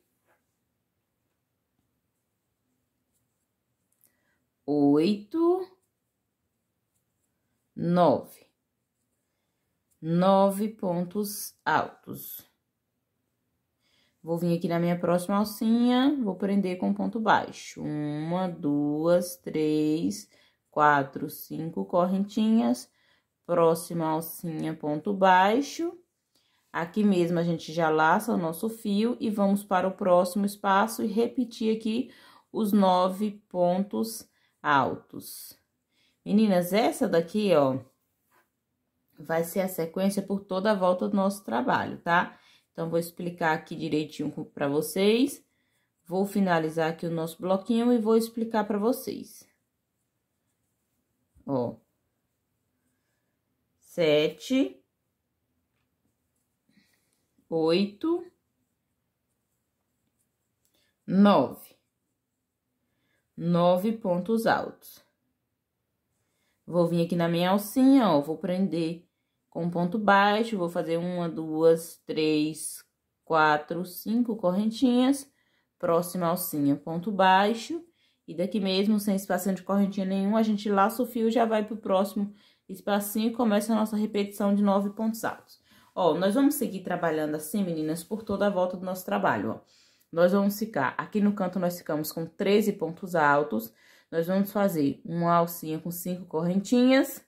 Speaker 1: oito, nove. Nove pontos altos. Vou vir aqui na minha próxima alcinha, vou prender com ponto baixo. Uma, duas, três, quatro, cinco correntinhas próximo à alcinha, ponto baixo. Aqui mesmo a gente já laça o nosso fio e vamos para o próximo espaço e repetir aqui os nove pontos altos. Meninas, essa daqui, ó, vai ser a sequência por toda a volta do nosso trabalho, tá? Então, vou explicar aqui direitinho para vocês. Vou finalizar aqui o nosso bloquinho e vou explicar para vocês. Ó, sete, oito, nove. Nove pontos altos. Vou vir aqui na minha alcinha, ó, vou prender com ponto baixo, vou fazer uma, duas, três, quatro, cinco correntinhas, próxima alcinha, ponto baixo, e daqui mesmo, sem espaço de correntinha nenhuma, a gente laça o fio e já vai pro próximo espacinho e começa a nossa repetição de nove pontos altos. Ó, nós vamos seguir trabalhando assim, meninas, por toda a volta do nosso trabalho, ó. Nós vamos ficar, aqui no canto nós ficamos com 13 pontos altos, nós vamos fazer uma alcinha com cinco correntinhas,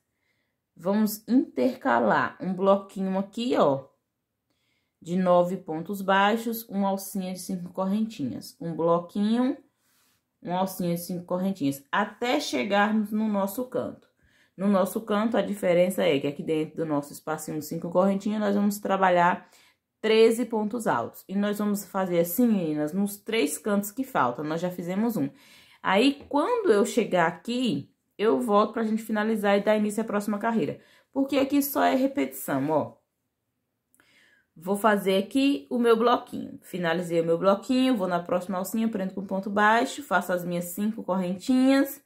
Speaker 1: vamos intercalar um bloquinho aqui, ó, de nove pontos baixos, uma alcinha de cinco correntinhas, um bloquinho, uma alcinha de cinco correntinhas, até chegarmos no nosso canto. No nosso canto, a diferença é que aqui dentro do nosso espacinho cinco correntinhas, nós vamos trabalhar 13 pontos altos. E nós vamos fazer assim, meninas, nos três cantos que faltam. Nós já fizemos um. Aí, quando eu chegar aqui, eu volto pra gente finalizar e dar início à próxima carreira. Porque aqui só é repetição, ó. Vou fazer aqui o meu bloquinho. Finalizei o meu bloquinho, vou na próxima alcinha, prendo com ponto baixo, faço as minhas cinco correntinhas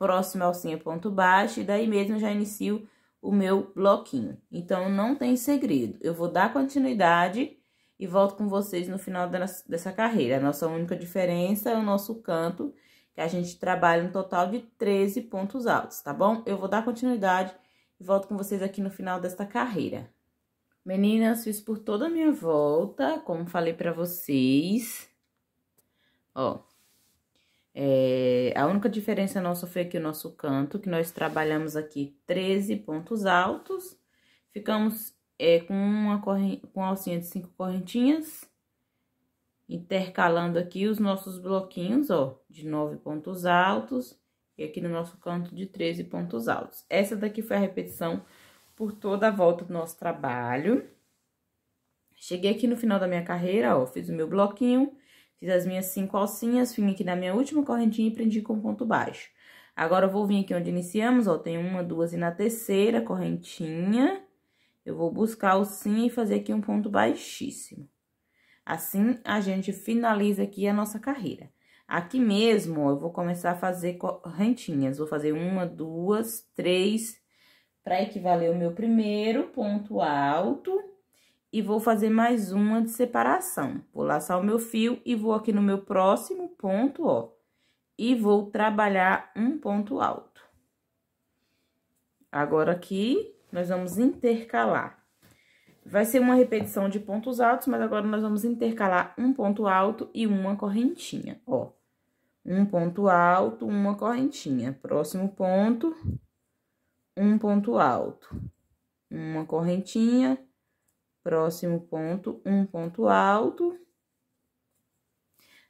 Speaker 1: próximo alcinha ponto baixo, e daí mesmo já inicio o meu bloquinho. Então, não tem segredo, eu vou dar continuidade e volto com vocês no final dessa carreira. A nossa única diferença é o nosso canto, que a gente trabalha um total de 13 pontos altos, tá bom? Eu vou dar continuidade e volto com vocês aqui no final desta carreira. Meninas, fiz por toda a minha volta, como falei pra vocês. Ó, é, a única diferença é nossa foi aqui o nosso canto, que nós trabalhamos aqui 13 pontos altos. Ficamos é, com uma corrente, com alcinha de cinco correntinhas, intercalando aqui os nossos bloquinhos, ó, de nove pontos altos e aqui no nosso canto de 13 pontos altos. Essa daqui foi a repetição por toda a volta do nosso trabalho. Cheguei aqui no final da minha carreira, ó, fiz o meu bloquinho, Fiz as minhas cinco alcinhas, vim aqui na minha última correntinha e prendi com ponto baixo. Agora, eu vou vir aqui onde iniciamos, ó, tem uma, duas e na terceira correntinha, eu vou buscar o sim e fazer aqui um ponto baixíssimo. Assim, a gente finaliza aqui a nossa carreira. Aqui mesmo, ó, eu vou começar a fazer correntinhas, vou fazer uma, duas, três, para equivaler o meu primeiro ponto alto e vou fazer mais uma de separação. Vou laçar o meu fio e vou aqui no meu próximo ponto, ó, e vou trabalhar um ponto alto. Agora aqui, nós vamos intercalar. Vai ser uma repetição de pontos altos, mas agora nós vamos intercalar um ponto alto e uma correntinha, ó. Um ponto alto, uma correntinha. Próximo ponto, um ponto alto, uma correntinha Próximo ponto, um ponto alto.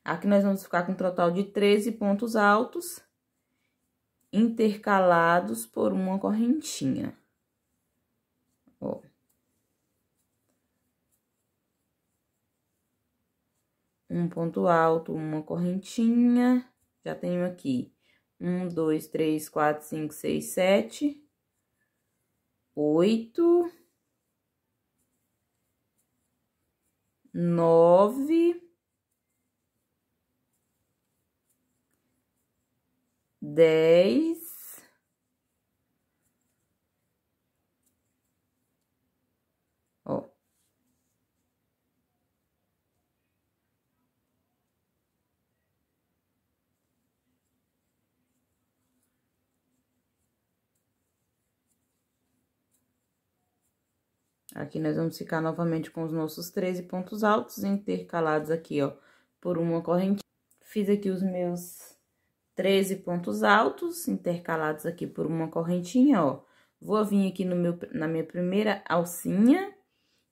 Speaker 1: Aqui nós vamos ficar com um total de 13 pontos altos, intercalados por uma correntinha. Ó. Um ponto alto, uma correntinha. Já tenho aqui um, dois, três, quatro, cinco, seis, sete, oito nove, dez, Aqui nós vamos ficar novamente com os nossos 13 pontos altos intercalados aqui, ó, por uma correntinha. Fiz aqui os meus 13 pontos altos intercalados aqui por uma correntinha, ó. Vou vir aqui no meu, na minha primeira alcinha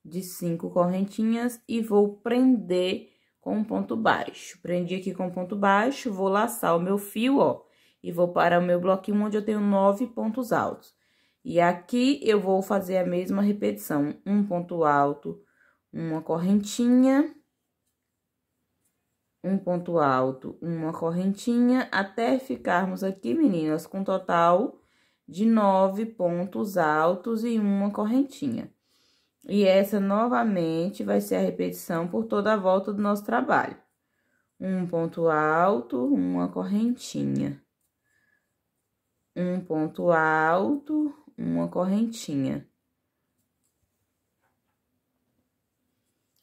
Speaker 1: de cinco correntinhas e vou prender com um ponto baixo. Prendi aqui com um ponto baixo, vou laçar o meu fio, ó, e vou para o meu bloquinho onde eu tenho nove pontos altos. E aqui eu vou fazer a mesma repetição, um ponto alto, uma correntinha, um ponto alto, uma correntinha, até ficarmos aqui, meninas, com total de nove pontos altos e uma correntinha. E essa, novamente, vai ser a repetição por toda a volta do nosso trabalho. Um ponto alto, uma correntinha um ponto alto, uma correntinha.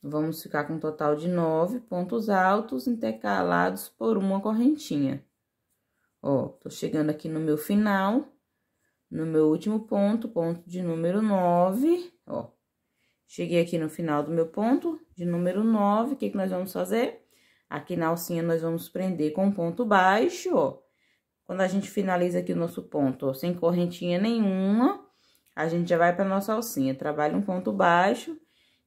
Speaker 1: Vamos ficar com um total de nove pontos altos intercalados por uma correntinha. Ó, tô chegando aqui no meu final, no meu último ponto, ponto de número nove, ó. Cheguei aqui no final do meu ponto de número nove, o que que nós vamos fazer? Aqui na alcinha, nós vamos prender com ponto baixo, ó. Quando a gente finaliza aqui o nosso ponto, ó, sem correntinha nenhuma, a gente já vai pra nossa alcinha. Trabalha um ponto baixo,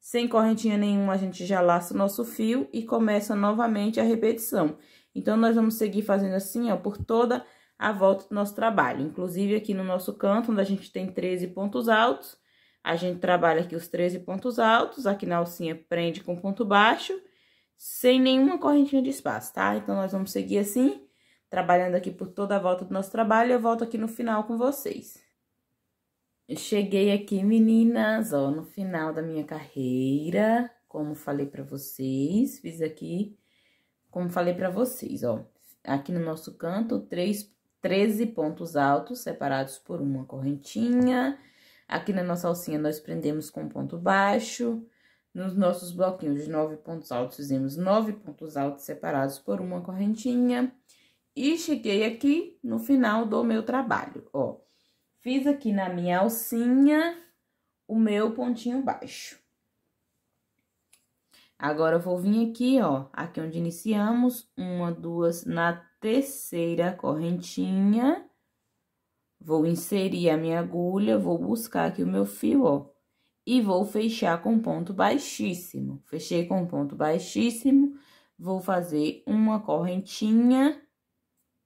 Speaker 1: sem correntinha nenhuma, a gente já laça o nosso fio e começa novamente a repetição. Então, nós vamos seguir fazendo assim, ó, por toda a volta do nosso trabalho. Inclusive, aqui no nosso canto, onde a gente tem 13 pontos altos, a gente trabalha aqui os 13 pontos altos, aqui na alcinha prende com ponto baixo, sem nenhuma correntinha de espaço, tá? Então, nós vamos seguir assim trabalhando aqui por toda a volta do nosso trabalho. Eu volto aqui no final com vocês. Eu cheguei aqui, meninas, ó, no final da minha carreira, como falei pra vocês, fiz aqui, como falei pra vocês, ó, aqui no nosso canto, três, 13 pontos altos separados por uma correntinha. Aqui na nossa alcinha, nós prendemos com ponto baixo. Nos nossos bloquinhos de nove pontos altos, fizemos nove pontos altos separados por uma correntinha. E cheguei aqui no final do meu trabalho, ó. Fiz aqui na minha alcinha o meu pontinho baixo. Agora, eu vou vir aqui, ó, aqui onde iniciamos, uma, duas, na terceira correntinha. Vou inserir a minha agulha, vou buscar aqui o meu fio, ó, e vou fechar com ponto baixíssimo. Fechei com ponto baixíssimo, vou fazer uma correntinha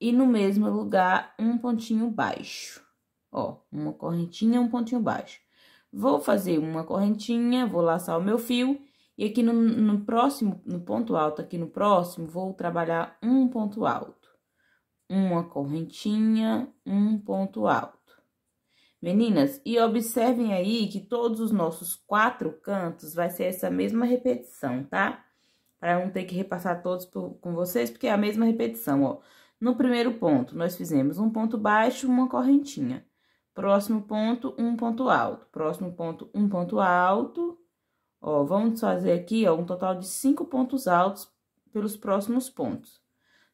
Speaker 1: e no mesmo lugar um pontinho baixo. Ó, uma correntinha, um pontinho baixo. Vou fazer uma correntinha, vou laçar o meu fio e aqui no, no próximo, no ponto alto, aqui no próximo, vou trabalhar um ponto alto. Uma correntinha, um ponto alto. Meninas, e observem aí que todos os nossos quatro cantos vai ser essa mesma repetição, tá? Para não ter que repassar todos por, com vocês, porque é a mesma repetição, ó. No primeiro ponto, nós fizemos um ponto baixo, uma correntinha. Próximo ponto, um ponto alto. Próximo ponto, um ponto alto. Ó, vamos fazer aqui, ó, um total de cinco pontos altos pelos próximos pontos.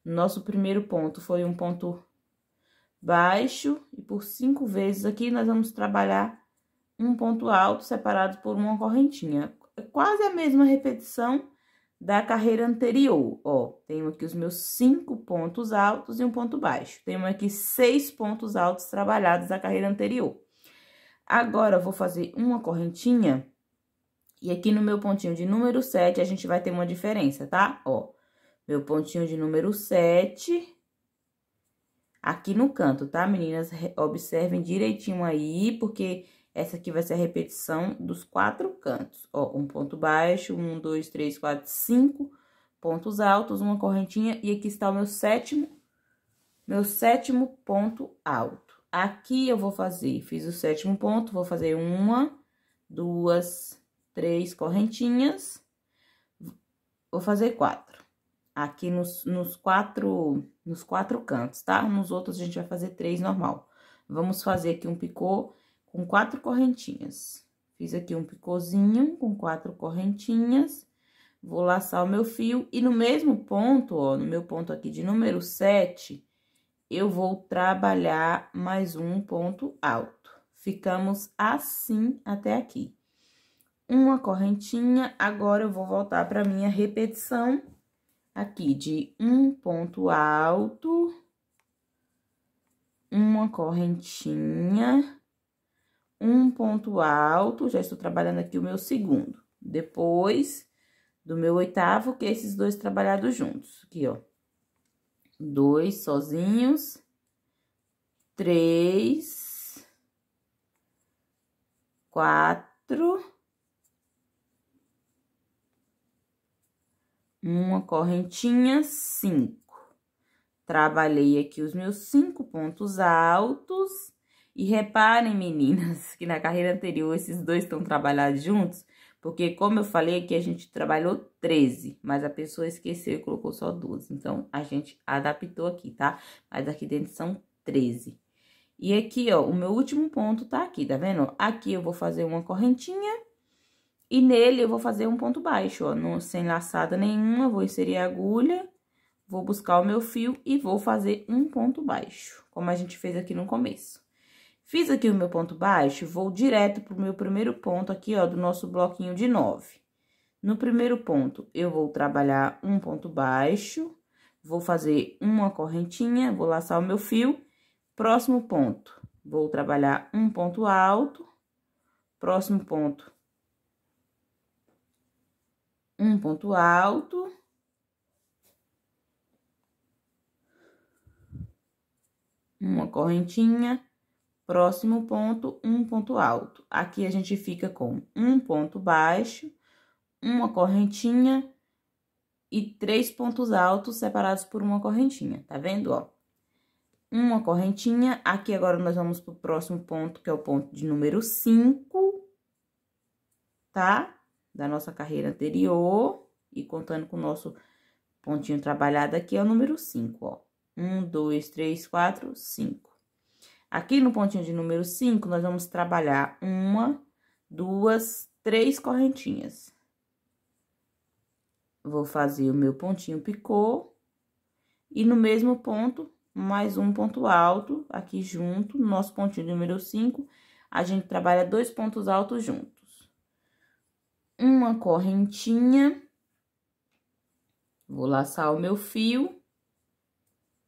Speaker 1: Nosso primeiro ponto foi um ponto baixo, e por cinco vezes aqui nós vamos trabalhar um ponto alto separado por uma correntinha. É quase a mesma repetição, da carreira anterior. Ó, tenho aqui os meus cinco pontos altos e um ponto baixo. Tenho aqui seis pontos altos trabalhados da carreira anterior. Agora, vou fazer uma correntinha e aqui no meu pontinho de número 7, a gente vai ter uma diferença, tá? Ó, meu pontinho de número 7, aqui no canto, tá, meninas? Observem direitinho aí, porque essa aqui vai ser a repetição dos quatro cantos. Ó, um ponto baixo, um, dois, três, quatro, cinco pontos altos, uma correntinha. E aqui está o meu sétimo, meu sétimo ponto alto. Aqui eu vou fazer, fiz o sétimo ponto, vou fazer uma, duas, três correntinhas. Vou fazer quatro. Aqui nos, nos quatro, nos quatro cantos, tá? Nos outros a gente vai fazer três normal. Vamos fazer aqui um picô com quatro correntinhas. Fiz aqui um picôzinho com quatro correntinhas. Vou laçar o meu fio e no mesmo ponto, ó, no meu ponto aqui de número 7, eu vou trabalhar mais um ponto alto. Ficamos assim até aqui. Uma correntinha, agora eu vou voltar para minha repetição aqui de um ponto alto, uma correntinha um ponto alto, já estou trabalhando aqui o meu segundo. Depois do meu oitavo, que é esses dois trabalhados juntos. Aqui, ó. Dois sozinhos. Três. Quatro. Uma correntinha, cinco. Trabalhei aqui os meus cinco pontos altos e reparem, meninas, que na carreira anterior esses dois estão trabalhados juntos, porque como eu falei que a gente trabalhou 13, mas a pessoa esqueceu e colocou só 12. Então, a gente adaptou aqui, tá? Mas aqui dentro são 13. E aqui, ó, o meu último ponto tá aqui, tá vendo? Aqui eu vou fazer uma correntinha e nele eu vou fazer um ponto baixo, ó, não, sem laçada nenhuma, vou inserir a agulha, vou buscar o meu fio e vou fazer um ponto baixo, como a gente fez aqui no começo. Fiz aqui o meu ponto baixo, vou direto pro meu primeiro ponto aqui, ó, do nosso bloquinho de nove. No primeiro ponto, eu vou trabalhar um ponto baixo, vou fazer uma correntinha, vou laçar o meu fio. Próximo ponto, vou trabalhar um ponto alto, próximo ponto, um ponto alto. Uma correntinha, Próximo ponto, um ponto alto. Aqui a gente fica com um ponto baixo, uma correntinha e três pontos altos separados por uma correntinha, tá vendo, ó? Uma correntinha, aqui agora nós vamos pro próximo ponto, que é o ponto de número 5, tá? Da nossa carreira anterior, e contando com o nosso pontinho trabalhado aqui, é o número 5, ó. um dois três quatro cinco Aqui no pontinho de número 5, nós vamos trabalhar uma, duas, três correntinhas. Vou fazer o meu pontinho picô. E no mesmo ponto, mais um ponto alto aqui junto, no nosso pontinho número 5, a gente trabalha dois pontos altos juntos. Uma correntinha. Vou laçar o meu fio.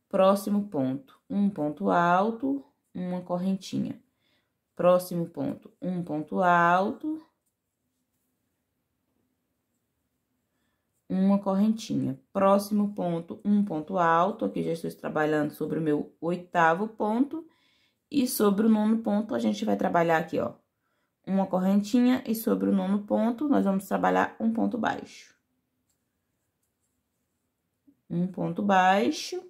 Speaker 1: Próximo ponto, um ponto alto, uma correntinha. Próximo ponto, um ponto alto, uma correntinha. Próximo ponto, um ponto alto, aqui já estou trabalhando sobre o meu oitavo ponto. E sobre o nono ponto, a gente vai trabalhar aqui, ó, uma correntinha. E sobre o nono ponto, nós vamos trabalhar um ponto baixo. Um ponto baixo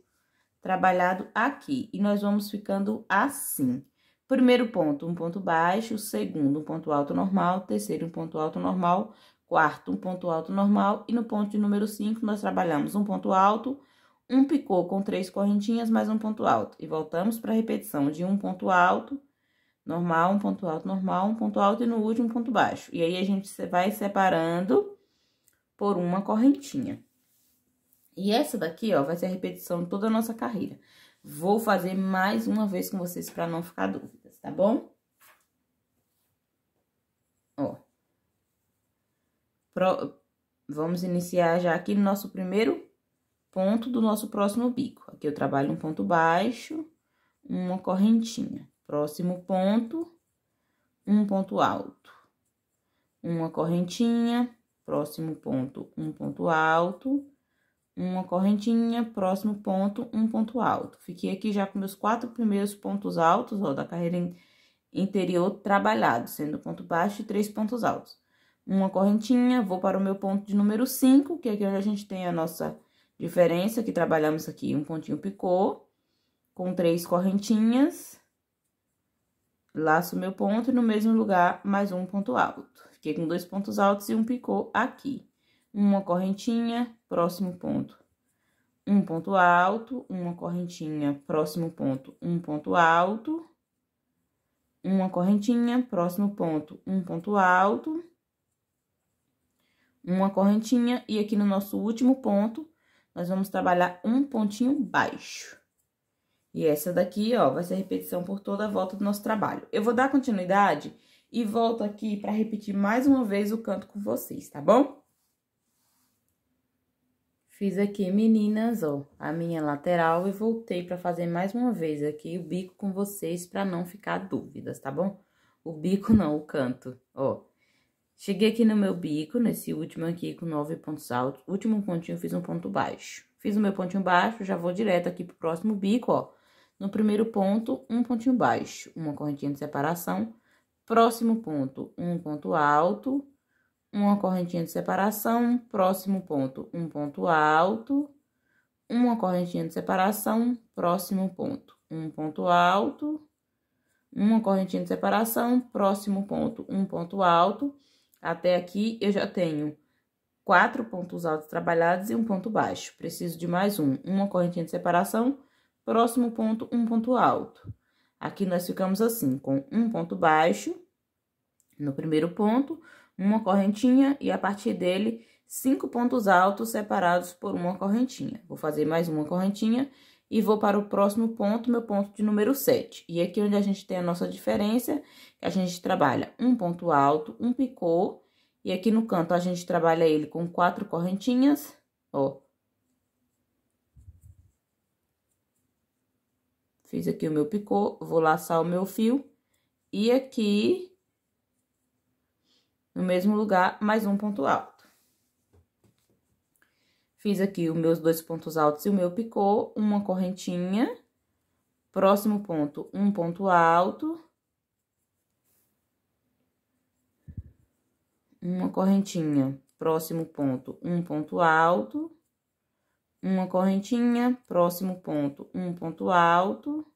Speaker 1: trabalhado aqui. E nós vamos ficando assim. Primeiro ponto, um ponto baixo. Segundo, um ponto alto normal. Terceiro, um ponto alto normal. Quarto, um ponto alto normal. E no ponto de número 5, nós trabalhamos um ponto alto, um picô com três correntinhas, mais um ponto alto. E voltamos para a repetição de um ponto alto normal, um ponto alto normal, um ponto alto e no último, ponto baixo. E aí, a gente vai separando por uma correntinha. E essa daqui, ó, vai ser a repetição de toda a nossa carreira. Vou fazer mais uma vez com vocês para não ficar dúvidas, tá bom? Ó. Pro... Vamos iniciar já aqui no nosso primeiro ponto do nosso próximo bico. Aqui eu trabalho um ponto baixo, uma correntinha. Próximo ponto, um ponto alto. Uma correntinha, próximo ponto, um ponto alto uma correntinha, próximo ponto, um ponto alto. Fiquei aqui já com meus quatro primeiros pontos altos, ó, da carreira interior trabalhado, sendo ponto baixo e três pontos altos. Uma correntinha, vou para o meu ponto de número 5, que é aqui onde a gente tem a nossa diferença, que trabalhamos aqui um pontinho picô, com três correntinhas, laço meu ponto e no mesmo lugar mais um ponto alto. Fiquei com dois pontos altos e um picô aqui. Uma correntinha, próximo ponto, um ponto alto, uma correntinha, próximo ponto, um ponto alto, uma correntinha, próximo ponto, um ponto alto, uma correntinha, e aqui no nosso último ponto, nós vamos trabalhar um pontinho baixo. E essa daqui, ó, vai ser repetição por toda a volta do nosso trabalho. Eu vou dar continuidade e volto aqui para repetir mais uma vez o canto com vocês, tá bom? Fiz aqui, meninas, ó, a minha lateral e voltei pra fazer mais uma vez aqui o bico com vocês pra não ficar dúvidas, tá bom? O bico não, o canto, ó. Cheguei aqui no meu bico, nesse último aqui com nove pontos altos, último pontinho fiz um ponto baixo. Fiz o meu pontinho baixo, já vou direto aqui pro próximo bico, ó. No primeiro ponto, um pontinho baixo, uma correntinha de separação. Próximo ponto, um ponto alto, uma correntinha de separação, próximo ponto, um ponto alto, uma correntinha de separação, próximo ponto, um ponto alto, uma correntinha de separação, próximo ponto, um ponto alto. Até aqui eu já tenho quatro pontos altos trabalhados e um ponto baixo. Preciso de mais um, uma correntinha de separação, próximo ponto, um ponto alto. Aqui nós ficamos assim, com um ponto baixo no primeiro ponto, uma correntinha e a partir dele cinco pontos altos separados por uma correntinha. Vou fazer mais uma correntinha e vou para o próximo ponto, meu ponto de número 7. E aqui é onde a gente tem a nossa diferença, a gente trabalha um ponto alto, um picô, e aqui no canto a gente trabalha ele com quatro correntinhas, ó. Fiz aqui o meu picô, vou laçar o meu fio, e aqui no mesmo lugar, mais um ponto alto. Fiz aqui os meus dois pontos altos e o meu picô, uma correntinha, próximo ponto, um ponto alto, uma correntinha, próximo ponto, um ponto alto, uma correntinha, próximo ponto, um ponto alto,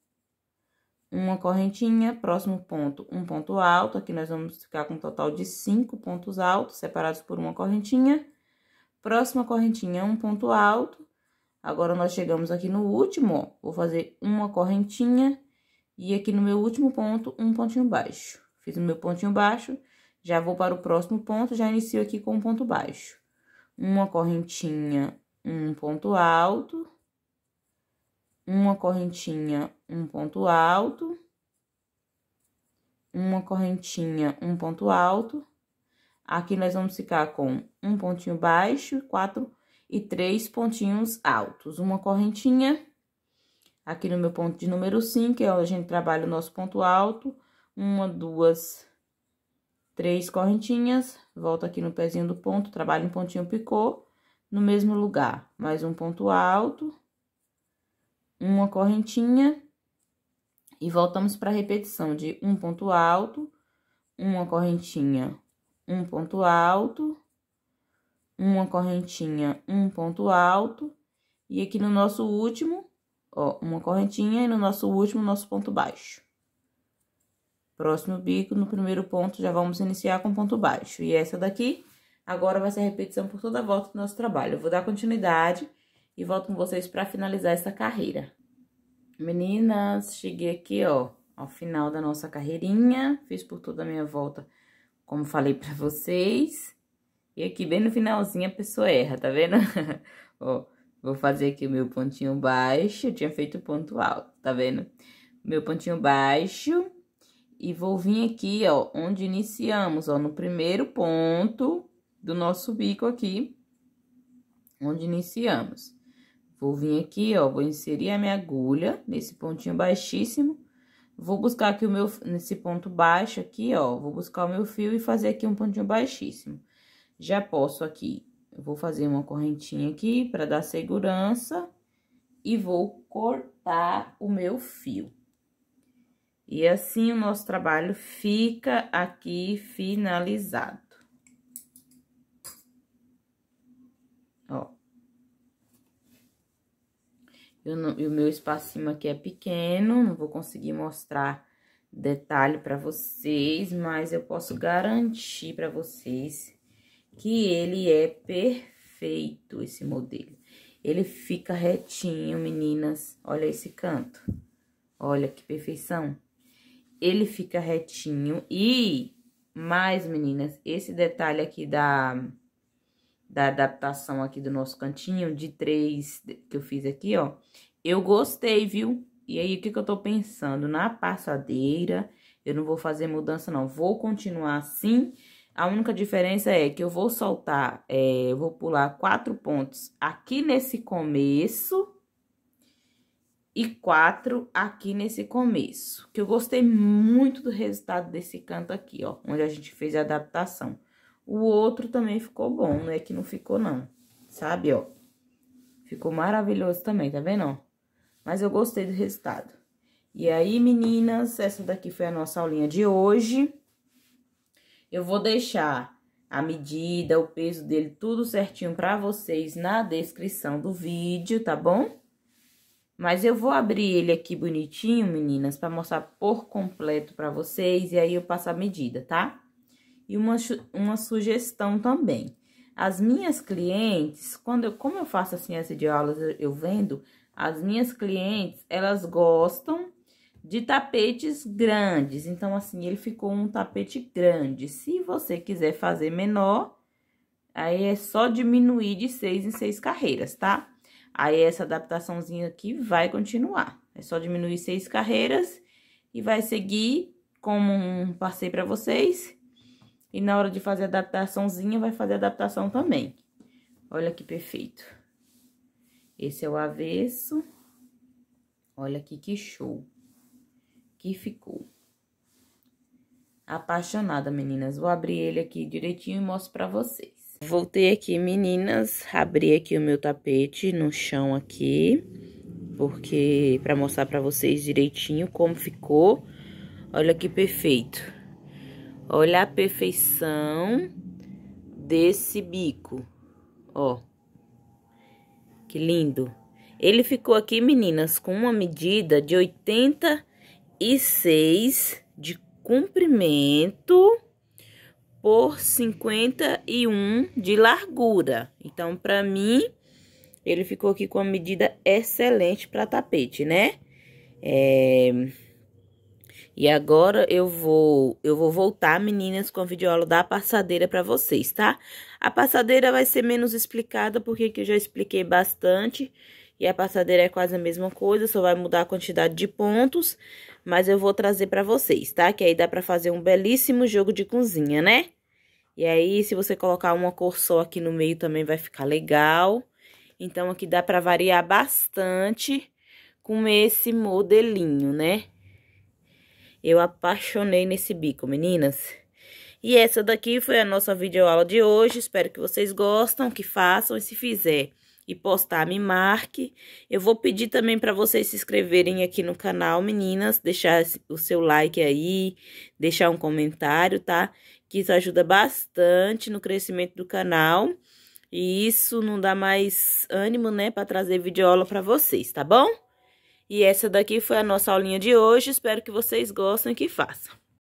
Speaker 1: uma correntinha, próximo ponto, um ponto alto. Aqui nós vamos ficar com um total de cinco pontos altos, separados por uma correntinha. Próxima correntinha, um ponto alto. Agora, nós chegamos aqui no último, ó, vou fazer uma correntinha e aqui no meu último ponto, um pontinho baixo. Fiz o meu pontinho baixo, já vou para o próximo ponto, já inicio aqui com um ponto baixo. Uma correntinha, um ponto alto, uma correntinha, um ponto alto, uma correntinha, um ponto alto. Aqui nós vamos ficar com um pontinho baixo, quatro e três pontinhos altos. Uma correntinha, aqui no meu ponto de número 5, é onde a gente trabalha o nosso ponto alto. Uma, duas, três correntinhas, volto aqui no pezinho do ponto, trabalho um pontinho picô, no mesmo lugar. Mais um ponto alto uma correntinha e voltamos para a repetição de um ponto alto, uma correntinha, um ponto alto, uma correntinha, um ponto alto, e aqui no nosso último, ó, uma correntinha e no nosso último, nosso ponto baixo. Próximo bico, no primeiro ponto, já vamos iniciar com ponto baixo. E essa daqui, agora vai ser a repetição por toda a volta do nosso trabalho. Eu vou dar continuidade e volto com vocês para finalizar essa carreira. Meninas, cheguei aqui, ó, ao final da nossa carreirinha, fiz por toda a minha volta, como falei para vocês. E aqui bem no finalzinho a pessoa erra, tá vendo? ó, vou fazer aqui o meu pontinho baixo, eu tinha feito ponto alto, tá vendo? Meu pontinho baixo e vou vir aqui, ó, onde iniciamos, ó, no primeiro ponto do nosso bico aqui, onde iniciamos. Vou vir aqui, ó, vou inserir a minha agulha nesse pontinho baixíssimo. Vou buscar aqui o meu, nesse ponto baixo aqui, ó, vou buscar o meu fio e fazer aqui um pontinho baixíssimo. Já posso aqui, vou fazer uma correntinha aqui para dar segurança e vou cortar o meu fio. E assim o nosso trabalho fica aqui finalizado. Eu não, e o meu espacinho aqui é pequeno, não vou conseguir mostrar detalhe para vocês, mas eu posso garantir para vocês que ele é perfeito, esse modelo. Ele fica retinho, meninas. Olha esse canto. Olha que perfeição. Ele fica retinho e mais, meninas, esse detalhe aqui da da adaptação aqui do nosso cantinho, de três que eu fiz aqui, ó. Eu gostei, viu? E aí, o que, que eu tô pensando? Na passadeira, eu não vou fazer mudança, não. Vou continuar assim. A única diferença é que eu vou soltar, é, eu vou pular quatro pontos aqui nesse começo e quatro aqui nesse começo. Que eu gostei muito do resultado desse canto aqui, ó, onde a gente fez a adaptação. O outro também ficou bom, não é que não ficou, não. Sabe, ó. Ficou maravilhoso também, tá vendo, ó? Mas eu gostei do resultado. E aí, meninas, essa daqui foi a nossa aulinha de hoje. Eu vou deixar a medida, o peso dele, tudo certinho pra vocês na descrição do vídeo, tá bom? Mas eu vou abrir ele aqui bonitinho, meninas, pra mostrar por completo pra vocês e aí eu passo a medida, tá? Tá? e uma, uma sugestão também. As minhas clientes, quando eu, como eu faço assim essa de aulas, eu vendo, as minhas clientes, elas gostam de tapetes grandes. Então, assim, ele ficou um tapete grande. Se você quiser fazer menor, aí é só diminuir de seis em seis carreiras, tá? Aí, essa adaptaçãozinha aqui vai continuar. É só diminuir seis carreiras e vai seguir como um passei para vocês e na hora de fazer a adaptaçãozinha, vai fazer a adaptação também. Olha que perfeito. Esse é o avesso. Olha aqui que show. Que ficou. Apaixonada, meninas. Vou abrir ele aqui direitinho e mostro pra vocês. Voltei aqui, meninas. Abri aqui o meu tapete no chão aqui. Porque pra mostrar pra vocês direitinho como ficou. Olha que perfeito. Olha a perfeição desse bico, ó. Que lindo. Ele ficou aqui, meninas, com uma medida de 86 de comprimento por 51 de largura. Então, para mim, ele ficou aqui com uma medida excelente para tapete, né? É... E agora eu vou, eu vou voltar, meninas, com a videoaula da passadeira para vocês, tá? A passadeira vai ser menos explicada, porque eu já expliquei bastante. E a passadeira é quase a mesma coisa, só vai mudar a quantidade de pontos. Mas eu vou trazer para vocês, tá? Que aí dá para fazer um belíssimo jogo de cozinha, né? E aí, se você colocar uma cor só aqui no meio, também vai ficar legal. Então, aqui dá para variar bastante com esse modelinho, né? Eu apaixonei nesse bico, meninas. E essa daqui foi a nossa videoaula de hoje. Espero que vocês gostam, que façam. E se fizer e postar, me marque. Eu vou pedir também para vocês se inscreverem aqui no canal, meninas. Deixar o seu like aí, deixar um comentário, tá? Que isso ajuda bastante no crescimento do canal. E isso não dá mais ânimo, né, para trazer videoaula para vocês, tá bom? E essa daqui foi a nossa aulinha de hoje. Espero que vocês gostem e que façam.